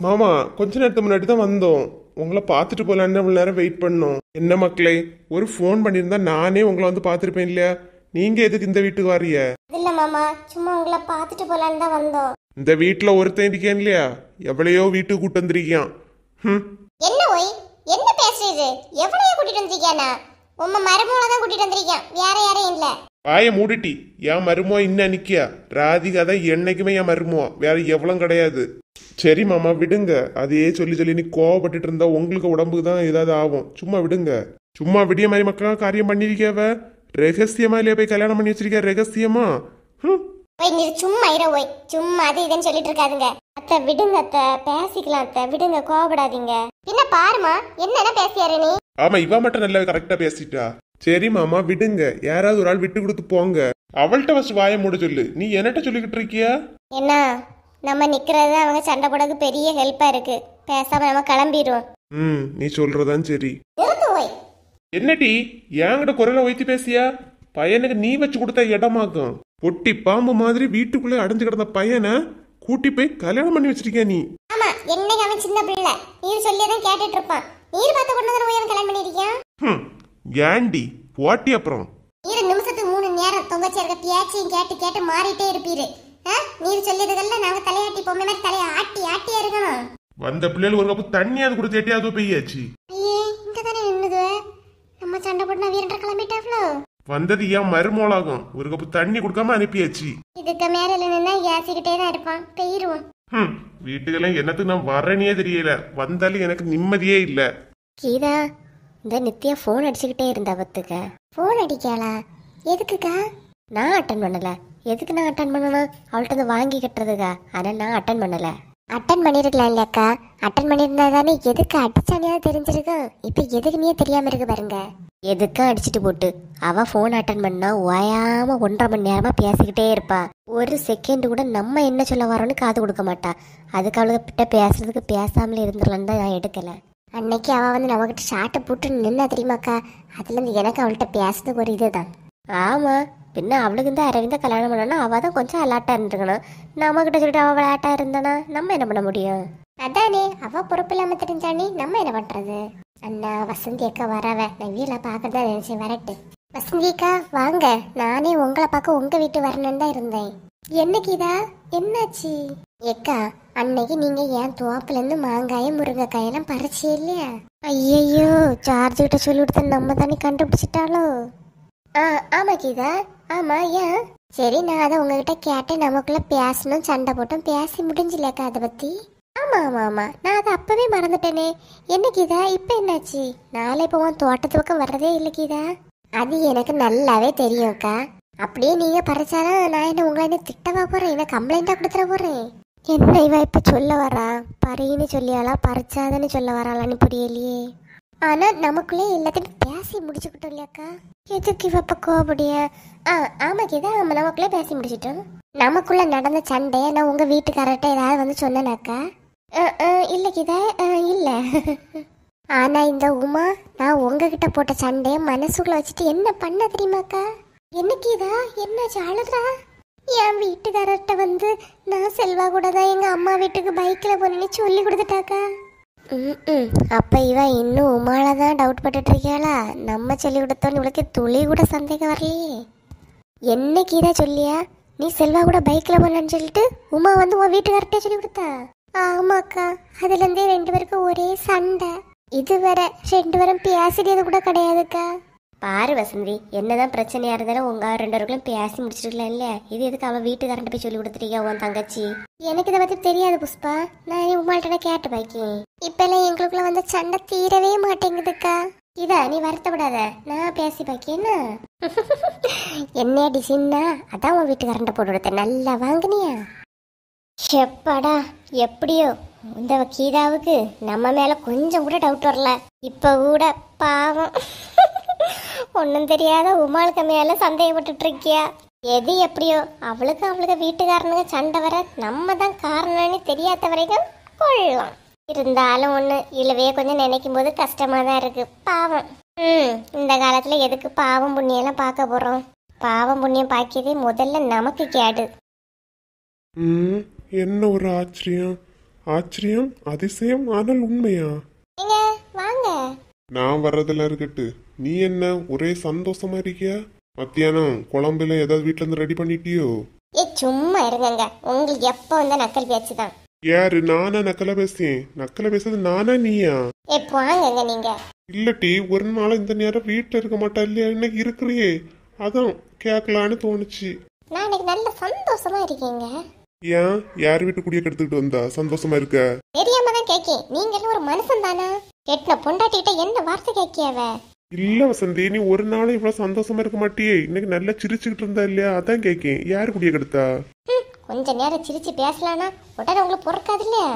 மாமா கொஞ்ச நேரத்துக்கு முன்னாடி தான் வந்தோம் உங்களை பார்த்துட்டு போகலான்னு இவ்வளோ நேரம் வெயிட் பண்ணோம் என்ன மக்களே ஒரு ஃபோன் பண்ணியிருந்தா நானே உங்களை வந்து பார்த்துருப்பேன் இல்லையா நீங்க எதுக்கு இந்த வீட்டுக்கு வர்றீங்க இல்ல மாமா சும்மா உங்களை பார்த்துட்டு போலான்னு தான் வந்தோம் இந்த வீட்டுல ஒருத்தன் இருக்கேன் இல்லையா எவ்வளையோ வீட்டுக்கு கூட்டம் வந்திருக்கியான் ம் என்ன ஓய் என்ன பேசுறது எவ்வளையோ கூட்டிட்டு வந்திருக்கியானா உம்ம மருமோல தான் கூட்டிட்டு வந்திருக்கான் வேற யாரும் இல்ல வாய மூடிட்டி என் மருமோ இன்ன நிக்கியா ராதிகா தான் என்னைக்குமே என் மருமோ வேற எவ்வளவு கிடையாது சரி மாமா விடுங்க அதையே சொல்லி சொல்லி நீ கோவப்பட்டு இருந்தா உங்களுக்கு உடம்புக்கு தான் ஏதாவது ஆகும் சும்மா விடுங்க சும்மா விடிய மாதிரி மக்கள் காரியம் பண்ணிருக்கியாவ ரகசியமா இல்லையா போய் கல்யாணம் பண்ணி வச்சிருக்கியா ரகசியமா ம் போய் நீ சும்மா இரு போய் சும்மா அது இதுன்னு சொல்லிட்டு இருக்காதுங்க அத்தை விடுங்க அத்தை பேசிக்கலாம் அத்தை விடுங்க கோவப்படாதீங்க பின்ன பாருமா என்னென்ன பேசியாரு நீ ஆமா இவ மட்டும் நல்லா கரெக்டா பேசிட்டா சரி மாமா விடுங்க யாராவது ஒரு ஆள் விட்டு கொடுத்து போங்க அவள்கிட்ட ஃபர்ஸ்ட் வாய மூட சொல்லு நீ என்னட்ட சொல்லிக்கிட்டு இருக்கியா என்ன நம்ம நிக்கிறது அவங்க சண்டை போடக்கு பெரிய ஹெல்ப்பா இருக்கு பேசாம நம்ம கிளம்பிடுவோம் ம் நீ சொல்றதான் சரி நிறுத்து போய் என்னடி என்கிட்ட குரலை வைத்து பேசியா பையனுக்கு நீ வச்சு கொடுத்த இடமாக்கும் பொட்டி பாம்பு மாதிரி வீட்டுக்குள்ளே அடைஞ்சு கிடந்த பையனை கூட்டி போய் கல்யாணம் பண்ணி வச்சிருக்கியா நீ ஆமா என்னைக்கு அவன் சின்ன பிள்ளை நீர் சொல்லி தான் கேட்டுட்டு இருப்பான் நீர் பார்த்த கொண்டு வந்து உயரம் கல்யாணம் பண்ணிருக்கியா ஏண்டி போட்டி அப்புறம் இரு நிமிஷத்துக்கு மூணு நேரம் தொங்கச்சி இருக்க பேச்சையும் கேட்டு கேட்டு மாறிட்டே இருப்பீரு நீர் சொல்லியதெல்லாம் நாங்க தலையாட்டி பொம்மை மாதிரி தலையை ஆட்டி ஆட்டியே இருக்கணும் வந்த பிள்ளைகள் ஒரு கப்பு தண்ணியாவது கொடுத்து எட்டியாவது பெய்யாச்சு ஐயே இங்க தானே நின்னுது நம்ம சண்டை போட்டு நான் வீரன்ற கிளம்பிட்டாப்ல வந்தது ஏன் மருமோளாகும் ஒரு கப்பு தண்ணி கொடுக்காம அனுப்பியாச்சு இதுக்கு மேல நின்னா ஏசிக்கிட்டே தான் இருப்பான் போயிருவோம் ஹம் வீட்டுக்கெல்லாம் என்னத்துக்கு நான் வரனே தெரியல வந்தாலும் எனக்கு நிம்மதியே இல்ல கீதா இந்த நித்யா ஃபோன் அடிச்சுக்கிட்டே இருந்தா பத்துக்க ஃபோன் அடிக்கலா எதுக்குக்கா நான் அட்டன் பண்ணல எதுக்கு நான் அட்டன் பண்ணணும் அவள்கிட்ட வந்து வாங்கி கட்டுறதுக்கா ஆனால் நான் அட்டன் பண்ணலை அட்டன் பண்ணியிருக்கலாம் இல்லையாக்கா அட்டன் பண்ணியிருந்தா தானே எதுக்கு அடிச்சானியாவது தெரிஞ்சிருக்கும் இப்போ எதுக்குமே தெரியாமல் இருக்கு பாருங்க எதுக்கும் அடிச்சுட்டு போட்டு அவள் ஃபோன் அட்டன் பண்ணா ஓயாம ஒன்றரை மணி நேரமாக பேசிக்கிட்டே இருப்பா ஒரு செகண்ட் கூட நம்ம என்ன சொல்ல வரோன்னு காது கொடுக்க மாட்டா அதுக்கு கிட்ட பேசுறதுக்கு பேசாமலே இருந்துடலாம் தான் நான் எடுக்கலை அன்னைக்கு அவள் வந்து நம்மக்கிட்ட ஷார்ட்டை போட்டு நின்னா தெரியுமாக்கா இருந்து எனக்கு அவள்கிட்ட பேசுறதுக்கு ஒரு இதுதான் ஆமாம் பின்ன அவளுக்கு இந்த அரவிந்த கல்யாணம் பண்ணனா அவள் தான் கொஞ்சம் அலாட்டாக இருந்துருக்கணும் நம்மக்கிட்ட சொல்லிட்டு அவ விளையாட்டாக இருந்தானா நம்ம என்ன பண்ண முடியும் அதானே அவள் பொறுப்பு இல்லாமல் தெரிஞ்சானே நம்ம என்ன பண்ணுறது அண்ணா வசந்தி அக்கா வராவ நான் வீட்டில் பார்க்கறதா நினச்சேன் வரட்டு வசந்தி அக்கா வாங்க நானே உங்களை பார்க்க உங்கள் வீட்டு வரணும்னு தான் இருந்தேன் என்னைக்குதா இதா என்னாச்சு எக்கா அன்னைக்கு நீங்கள் என் தோப்புலேருந்து மாங்காயும் முருங்கைக்காயெல்லாம் பறிச்சு இல்லையா ஐயையோ சார்ஜ் கிட்ட சொல்லி கொடுத்த நம்ம தானே கண்டுபிடிச்சிட்டாலோ ஆ ஆமாம் கீதா ஆமாம் ஏன் சரி நான் அதை உங்ககிட்ட கேட்டேன் நமக்குள்ளே பேசணும் சண்டை போட்டோம் பேசி முடிஞ்சிலக்கா அதை பற்றி ஆமாம் ஆமாம் ஆமாம் நான் அதை அப்போவே மறந்துட்டேனே என்ன கீதா இப்போ என்னாச்சு நாளை இப்போ உன் தோட்டத்து பக்கம் வர்றதே இல்லை கீதா அது எனக்கு நல்லாவே தெரியும்க்கா அப்படியே நீங்கள் பறிச்சாதான் நான் என்ன உங்களை என்ன திட்டவா போகிறேன் என்ன கம்ப்ளைண்ட்டாக கொடுத்துட போகிறேன் என்ன இவ இப்போ சொல்ல வரா பறின்னு சொல்லியாளா பறிச்சாதன்னு சொல்ல வராளான்னு புரியலையே ஆனால் நமக்குள்ளே எல்லாத்தையும் பேசி முடிச்சுக்கிட்டோம் இல்லையாக்கா எதுக்கு இவ இப்போ கோபடிய ஆ ஆமாக்கு இதை ஆமாம் நமக்குள்ளே பேசி முடிச்சிட்டோம் நமக்குள்ளே நடந்த சண்டையை நான் உங்கள் வீட்டுக்காரர்கிட்ட ஏதாவது வந்து சொன்னேனாக்கா இல்லை கிதா இல்லை ஆனால் இந்த உமா நான் உங்ககிட்ட போட்ட சண்டையை மனசுக்குள்ளே வச்சுட்டு என்ன பண்ண தெரியுமாக்கா என்னைக்கு இதா என்னாச்சு அழுறா என் வீட்டுக்காரர்கிட்ட வந்து நான் செல்வா கூட தான் எங்கள் அம்மா வீட்டுக்கு பைக்கில் போனேன்னு சொல்லி கொடுத்துட்டாக்கா ம் அப்போ இவன் இன்னும் உமால தான் டவுட் பட்டுட்ருக்கியாளா நம்ம சொல்லி கொடுத்தோன்னு இவளுக்கு துளி கூட சந்தேகம் வரலையே என்ன கீதா சொல்லியா நீ செல்வா கூட பைக்கில் போனான்னு சொல்லிட்டு உமா வந்து உன் வீட்டுக்கார்ட்டே சொல்லி கொடுத்தா ஆமாக்கா அதுலேருந்தே ரெண்டு பேருக்கும் ஒரே சண்டை இதுவரை ரெண்டு பேரும் பேசிட்டது கூட கிடையாதுக்கா பாரு வசந்தி என்னதான் பிரச்சனையா இருந்தாலும் உங்க வருக்கும் பேசி முடிச்சிருக்கலாம் இல்ல இது எதுக்கு வீட்டு கரண்ட் போய் சொல்லி கொடுத்துருக்கா உன் தங்கச்சி எனக்கு இதை பத்தி தெரியாது புஷ்பா நான் உமாள்கிட்ட கேட்டு பாக்கி இப்ப எல்லாம் எங்களுக்குள்ள வந்து சண்டை தீரவே மாட்டேங்குதுக்கா இத நீ வருத்தப்படாத நான் பேசி பாக்கி என்ன டிசைன்னா அதான் உன் வீட்டுக்காரன்ட்ட போட்டு கொடுத்தேன் நல்லா வாங்கினியா எப்படா எப்படியோ இந்த கீதாவுக்கு நம்ம மேல கொஞ்சம் கூட டவுட் வரல இப்ப கூட பாவம் ஒன்றும் தெரியாத உமாளுக்கு மேலே சந்தேகப்பட்டு இருக்கியா எது எப்படியோ அவளுக்கு அவளுக்கு வீட்டுக்காரனுங்க சண்டை வர நம்ம தான் காரணம்னு தெரியாத வரைக்கும் கொள்ளலாம் இருந்தாலும் ஒண்ணு இழுவே கொஞ்சம் நினைக்கும் போது கஷ்டமா தான் இருக்கு பாவம் உம் இந்த காலத்துல எதுக்கு பாவம் புண்ணியெல்லாம் பார்க்க போறோம் பாவம் புண்ணியம் பார்க்கியதே முதல்ல நமக்கு கேடு என்ன ஒரு ஆச்சரியம் ஆச்சரியம் அதிசயம் ஆனால் உண்மையா வாங்க நான் வர்றதுல இருக்கட்டு நீ என்ன ஒரே சந்தோஷமா இருக்கியா மத்தியானம் குழம்புல ஏதாவது வீட்ல இருந்து ரெடி பண்ணிட்டியோ ஏ சும்மா இருங்கங்க உங்களுக்கு எப்போ வந்த நக்கல் பேச்சு தான் யாரு நானா நக்கலா பேசுறேன் நக்கலா பேசுறது நானா நீயா ஏ போங்கங்க நீங்க இல்லட்டி ஒரு நாள் இந்த நேரம் வீட்ல இருக்க மாட்டா இல்லையா என்ன இருக்கிறியே அதான் கேட்கலான்னு தோணுச்சு நான் நல்ல சந்தோஷமா இருக்கேங்க ஏன் யார் வீட்டு குடிய கெடுத்துக்கிட்டு வந்தா சந்தோஷமா இருக்க தெரியாம தான் கேக்கேன் நீங்க ஒரு மனுஷன் தானா கெட்டின பொண்டாட்டிகிட்ட எந்த வார்த்தை கேட்கியாவ இல்லை வசந்தி நீ ஒரு நாளும் இவ்வளோ சந்தோஷமா இருக்க மாட்டியே இன்னைக்கு நல்லா சிரிச்சுக்கிட்டு இருந்தா இல்லையா அதான் கேட்கேன் யார் குடிய கெடுத்தா கொஞ்ச நேரம் சிரிச்சு பேசலானா உடனே உங்களுக்கு பொறுக்காது இல்லையா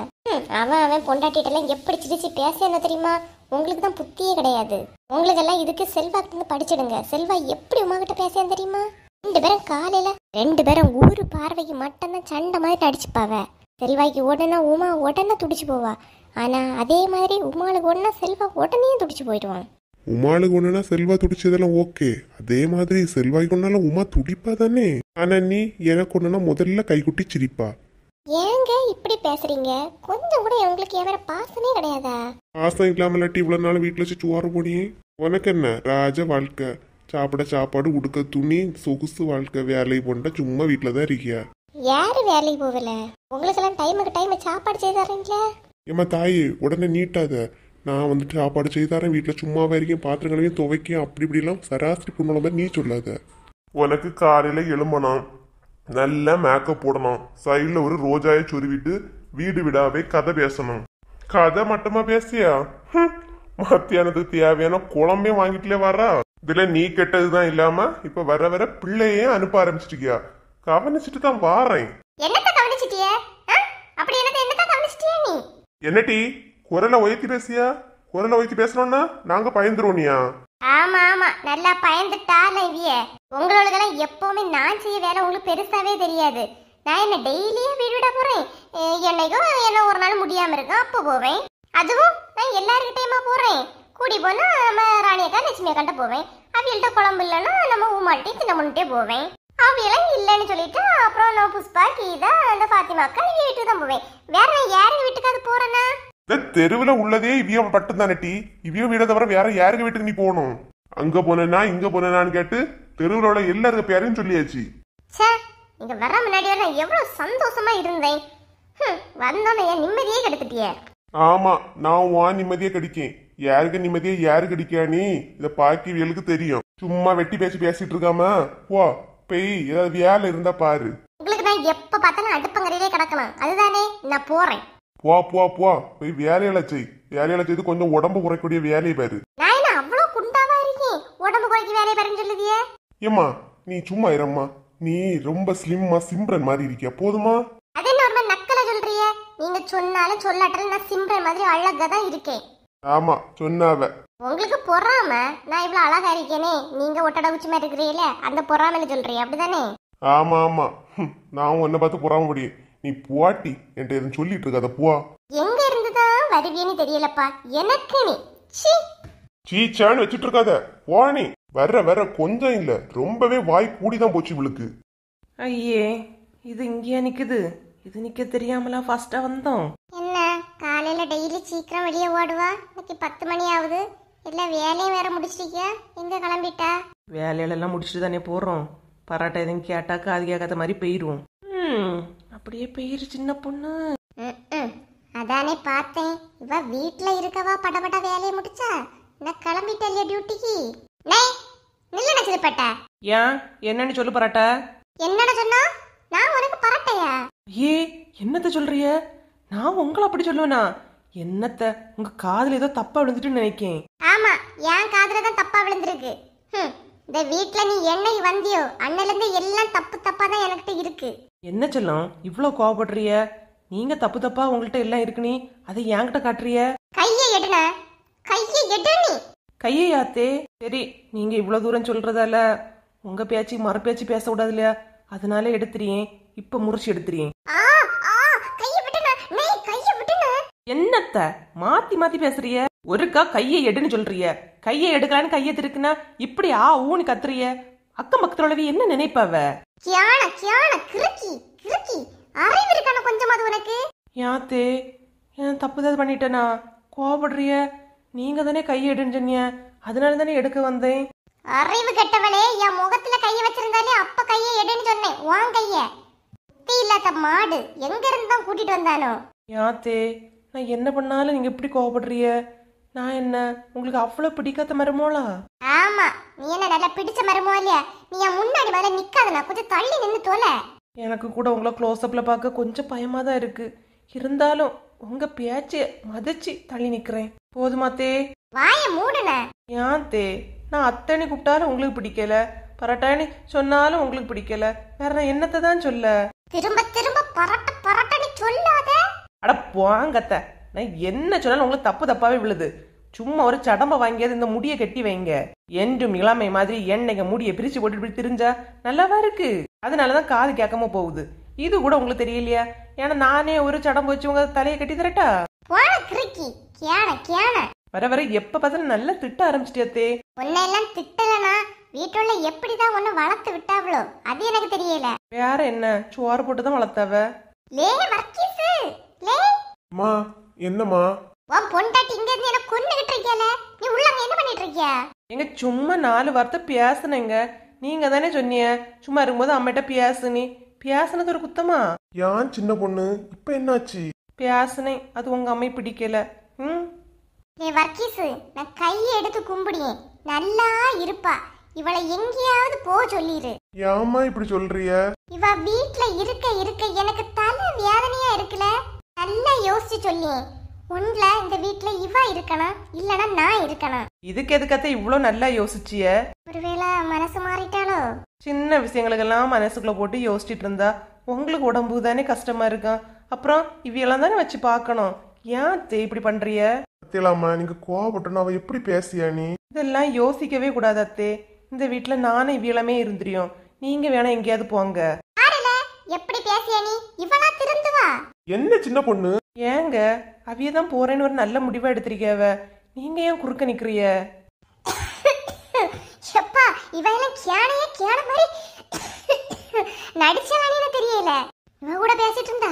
அவன் அவன் பொண்டாட்டிட்டெல்லாம் எப்படி சிரிச்சு பேச என்ன தெரியுமா உங்களுக்கு தான் புத்தியே கிடையாது உங்களுக்கெல்லாம் இதுக்கு செல்வா இருந்து படிச்சிடுங்க செல்வா எப்படி உமாகிட்ட பேசேன் தெரியுமா ரெண்டு பேரும் காலையில ரெண்டு பேரும் ஊரு பார்வைக்கு மட்டும்தான் சண்டை மாதிரி அடிச்சுப்பாவ செல்வாய்க்கு உடனே உமா உடனே துடிச்சு போவா ஆனா அதே மாதிரி உமாளுக்கு உடனே செல்வா உடனே துடிச்சு போயிடுவான் உமாளுக்கு ஒன்றுனா செல்வா துடிச்சதெல்லாம் ஓகே அதே மாதிரி செல்வாய்க்கு ஒன்றாலும் உமா துடிப்பா தானே ஆனா நீ எனக்கு ஒன்றுனா முதல்ல கைக்குட்டி சிரிப்பா ஏங்க இப்படி பேசுறீங்க கொஞ்சம் கூட உங்களுக்கு என் பாசமே கிடையாதா பாசம் இல்லாமலாட்டி இவ்வளவு நாள் வீட்டுல வச்சு சோறு போடியே உனக்கு என்ன ராஜ வாழ்க்கை சாப்பிட சாப்பாடு உடுக்க துணி சொகுசு வாழ்க்கை வேலை போண்டா சும்மா வீட்டில் தான் இருக்கியா யாரு வேலைக்கு போகல உங்களுக்கு எல்லாம் டைமுக்கு டைம் சாப்பாடு செய்தாரீங்களா ஏமா தாயே உடனே நீட்டாத நான் வந்துட்டு சாப்பாடு செய்து தரேன் வீட்டில் சும்மாவே இருக்கேன் பாத்திரங்களையும் துவைக்க அப்படி இப்படிலாம் சராசரி பொண்ணோட மாதிரி நீ சொல்லாத உனக்கு காலையில் எழும்பணும் நல்லா மேக்கப் போடணும் சைடில் ஒரு ரோஜாயை சொருவிட்டு வீடு விடாவே கதை பேசணும் கதை மட்டுமா பேசியா மத்தியானத்துக்கு தேவையான குழம்பே வாங்கிட்டுலே வர்றா இதுல நீ கெட்டதுதான் இல்லாம இப்ப வர வர பிள்ளையே அனுப்ப ஆரம்பிச்சிட்டியா கவனிச்சிட்டு தான் வாரேன் என்னத்தை என்னடி குரலை உயர்த்தி பேசியா குரலை உயர்த்தி பேசணும்னா நாங்க பயந்துருவோனியா ஆமா ஆமா நல்லா பயந்துட்டால இவிய உங்களோடதெல்லாம் எப்பவுமே நான் செய்ய வேலை உங்களுக்கு பெருசாவே தெரியாது நான் என்ன டெய்லியும் வீடு விட போறேன் என்னைக்கும் என்ன ஒரு நாள் முடியாம இருக்கும் அப்போ போவேன் அதுவும் நான் எல்லாருக்கிட்டேயுமா போறேன் கூடி போனா நம்ம ராணியக்கா லட்சுமி அக்காண்ட போவேன் அவியல்கிட்ட குழம்பு இல்லைன்னா நம்ம உமாட்டி சின்ன முன்னிட்டே போவேன் அவியெல்லாம் இல்லைன்னு சொல்லிட்டு அப்புறம் நான் புஷ்பா கீதா அந்த ஃபாத்திமா அக்கா இவ வீட்டுக்கு தான் போவேன் வேற நான் யாரு வீட்டுக்காவது போறேன்னா தெருவுல உள்ளதே இவிய மட்டும்தானே டி இவிய வீட தவிர வேற யாருக்கு வீட்டுக்கு நீ போகணும் அங்க போனா இங்க போனான்னு கேட்டு தெருவுல உள்ள எல்லாருக்க பேரையும் சொல்லியாச்சு இங்க வர முன்னாடி வர எவ்வளவு சந்தோஷமா இருந்தேன் வந்தோன்னு என் நிம்மதியே கெடுத்துட்டியே ஆமா நான் வா நிம்மதியே கிடைக்கேன் யாருக்கு நிம்மதியே யாரு கிடைக்கானி இத பாக்கி வேலுக்கு தெரியும் சும்மா வெட்டி பேசி பேசிட்டு இருக்காம வா பெய் ஏதாவது வேலை இருந்தா பாரு உங்களுக்கு நான் எப்ப பார்த்தாலும் அடுப்பங்கரையிலே கிடக்கலாம் அதுதானே நான் போறேன் போ போ போ போய் வேலையில செய் வேலையில செய்து கொஞ்சம் உடம்பு குறைக்கூடிய வேலையை பாரு நான் என்ன அவ்வளோ குண்டாவா இருக்கேன் உடம்பு குறைக்க வேலையை பாருன்னு சொல்லுதியே ஏம்மா நீ சும்மா இரம்மா நீ ரொம்ப ஸ்லிம்மா சிம்ரன் மாதிரி இருக்கியா போதுமா அது என்ன ஒரு சொல்றிய நீங்க சொன்னாலும் சொல்லாட்டாலும் நான் சிம்ரன் மாதிரி அழகா தான் இருக்கேன் ஆமா சொன்னாவ உங்களுக்கு பொறாம நான் இவ்வளவு அழகா இருக்கேனே நீங்க ஒட்டட குச்சி மாதிரி இருக்கிறீங்களே அந்த பொறாமைன்னு சொல்றீங்க அப்படிதானே ஆமா ஆமா ம், நான் உன்னை பார்த்து பொறாம முடியும் நீ புவாட்டி என்கிட்ட எதுவும் சொல்லிட்டு இருக்காத புவா எங்க இருந்துதான் வருவேன்னு தெரியலப்பா எனக்கு நீ சீ சீச்சான்னு வச்சுட்டு இருக்காத போனி வர்ற வர கொஞ்சம் இல்ல ரொம்பவே வாய் கூடிதான் போச்சு இவளுக்கு ஐயே இது இங்கேயா நிக்குது இது நிக்க தெரியாமலா ஃபாஸ்டா வந்தோம் என்ன காலையில டெய்லி சீக்கிரம் வெளியே ஓடுவா இன்னைக்கு பத்து மணி ஆகுது இல்ல வேலையும் வேற முடிச்சிட்டீங்க எங்க கிளம்பிட்டா வேலையில எல்லாம் முடிச்சுட்டு தானே போறோம் பராட்டா எதுவும் கேட்டாக்கா அது கேட்காத மாதிரி போயிடுவோம் அப்படியே போயிரு சின்ன பொண்ணு அதானே பார்த்தேன் இவ வீட்ல இருக்கவா படபட வேலையை முடிச்சா நான் கிளம்பிட்டேன் டியூட்டிக்கு நெய் நில்லன சிறுப்பட்ட ஏன் என்னன்னு சொல்லு பரட்ட என்னடா சொன்னா நான் உனக்கு பரட்டையா ஏ என்னத்த சொல்றிய நான் உங்களை அப்படி சொல்லுவனா என்னத்த உங்க காதுல ஏதோ தப்பா விழுந்துட்டு நினைக்கேன் ஆமா என் காதுல தான் தப்பா விழுந்திருக்கு இந்த வீட்ல நீ என்னை வந்தியோ அண்ணல இருந்து எல்லாம் தப்பு தப்பா தான் எனக்கிட்ட இருக்கு என்ன செல்லம் இவ்வளவு கோவப்படுறிய நீங்க தப்பு தப்பா உங்கள்கிட்ட எல்லாம் இருக்குனி அதை என்கிட்ட காட்டுறிய கையை எடுன கையை எடு கையை யாத்தே சரி நீங்க இவ்வளவு தூரம் சொல்றதால உங்க பேச்சு மறு பேச்சு பேச கூடாது இல்லையா அதனால எடுத்துறியேன் இப்ப முறிச்சு எடுத்துறியேன் என்னத்த மாத்தி மாத்தி பேசுறிய ஒருக்கா கையை எடுன்னு சொல்றிய கையை எடுக்கலான்னு கையை திருக்குனா இப்படி ஆ ஊன்னு கத்துறிய அக்கம் பக்கத்துல என்ன நினைப்பாவ கியான கியான கிறுக்கி கிறுக்கி அறிவு இருக்கான அது உனக்கு யாத்தே ஏன் தப்பு தான் பண்ணிட்டனா கோபப்படுறிய நீங்க தானே கையை எடுன்னு அதனால தானே எடுக்க வந்தேன் அறிவு கெட்டவளே என் முகத்துல கையை வச்சிருந்தாலே அப்ப கையை எடுன்னு சொன்னேன் உன் கைய புத்தி இல்லாத மாடு எங்க இருந்து தான் கூட்டிட்டு வந்தானோ யாத்தே நான் என்ன பண்ணாலும் நீங்க எப்படி கோவப்படுறிய நான் என்ன உங்களுக்கு அவ்வளோ பிடிக்காத மருமோளா ஆமா நீ என்ன நல்லா பிடிச்ச மருமோ இல்லையா நீ என் முன்னாடி மேல நிக்காத நான் கொஞ்சம் தள்ளி நின்னு தோல எனக்கு கூட உங்களை அப்ல பார்க்க கொஞ்சம் பயமா தான் இருக்கு இருந்தாலும் உங்க பேச்சு மதிச்சு தள்ளி நிக்கிறேன் போதுமா தே வாய மூடுன ஏன் தே நான் அத்தனை கூப்பிட்டாலும் உங்களுக்கு பிடிக்கல பரட்டாணி சொன்னாலும் உங்களுக்கு பிடிக்கல வேற நான் என்னத்தை தான் சொல்ல திரும்ப திரும்ப பரட்ட பரட்டனி சொல்லாத அட போங்கத்த நான் என்ன சொன்னாலும் உங்களுக்கு தப்பு தப்பாவே விழுது சும்மா ஒரு சடம்ப வாங்கியது இந்த முடியை கட்டி வைங்க என்றும் இளமை மாதிரி என்னைக்கு முடிய பிரிச்சு போட்டு இப்படி திரிஞ்சா நல்லாவா இருக்கு அதனாலதான் காது கேட்காம போகுது இது கூட உங்களுக்கு தெரியலையா ஏன்னா நானே ஒரு சடம்பு வச்சு உங்க தலையை கட்டி தரட்டா வர வர எப்ப பார்த்தாலும் நல்லா திட்ட ஆரம்பிச்சிட்டியாத்தே உன்னை எல்லாம் திட்டலனா வீட்டுல எப்படிதான் ஒண்ணு வளர்த்து விட்டாவளோ அது எனக்கு தெரியல வேற என்ன சோறு போட்டுதான் வளர்த்தாவ லே என்னம்மா உன் பொண்டாட்டி இங்க இருந்து என்ன கொன்னுகிட்டு இருக்கியல நீ உள்ள என்ன பண்ணிட்டு இருக்கிய எங்க சும்மா நாலு வார்த்தை பேசுனேங்க நீங்க தானே சொன்னீங்க சும்மா இருக்கும்போது அம்மாட்ட பேசு நீ பேசுனது ஒரு குத்தமா ஏன் சின்ன பொண்ணு இப்ப என்னாச்சு பேசுனேன் அது உங்க அம்மை பிடிக்கல ம் ஏ வர்க்கீஸ் நான் கையை எடுத்து கும்பிடுவேன் நல்லா இருப்பா இவளை எங்கேயாவது போக சொல்லிரு ஏமா இப்படி சொல்றிய இவ வீட்ல இருக்க இருக்க எனக்கு தலை வேதனையா இருக்குல நல்லா யோசிச்சு சொல்லேன் உன்ல இந்த வீட்டில் இவ இருக்கணும் இல்லனா நான் இருக்கணும் இதுக்கு எதுக்கத்த இவ்வளோ நல்லா யோசிச்சிய ஒருவேளை மனசு மாறிட்டாளோ சின்ன விஷயங்களுக்கெல்லாம் மனசுக்குள்ளே போட்டு யோசிச்சிட்டு இருந்தா உங்களுக்கு உடம்பு தானே கஷ்டமா இருக்கும் அப்புறம் இவையெல்லாம் தானே வச்சு பார்க்கணும் ஏன் தே இப்படி பண்றிய பத்தியலாமா நீங்க கோவப்பட்டோன்னு அவ எப்படி பேசியா நீ இதெல்லாம் யோசிக்கவே கூடாது அத்தே இந்த வீட்டில் நானும் இவ்வியலமே இருந்துரியும் நீங்க வேணா எங்கேயாவது போங்க எப்படி பேசிய நீ இவளா வா என்ன சின்ன பொண்ணு ஏங்க அவிய தான் போறேன்னு ஒரு நல்ல முடிவை எடுத்திருக்கேவ நீங்க ஏன் குறுக்க நிக்கிறிய எப்பா இவையெல்லாம் கியானையே கியான மாதிரி நடிச்சாலானு தெரியல இவ கூட பேசிட்டு இருந்தா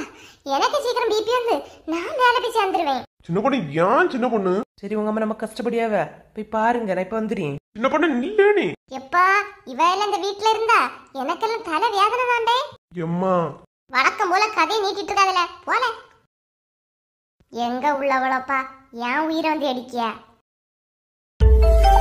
எனக்கு சீக்கிரம் பிபி வந்து நான் வேலை போய் சேர்ந்துருவேன் சின்ன பொண்ணு ஏன் சின்ன பொண்ணு சரி உங்க அம்மா நம்ம கஷ்டப்படியாவ போய் பாருங்க நான் இப்ப வந்துடுறேன் சின்ன பொண்ணு நில்ல நீ எப்பா இவ எல்லாம் இந்த வீட்ல இருந்தா எனக்கெல்லாம் தலை வேதனை தாண்டே எம்மா வணக்கம் போல கதை நீட்டிட்டு இருக்காதுல போல எங்க உள்ளவளப்பா ஏன் உயிரை வந்து அடிக்கியா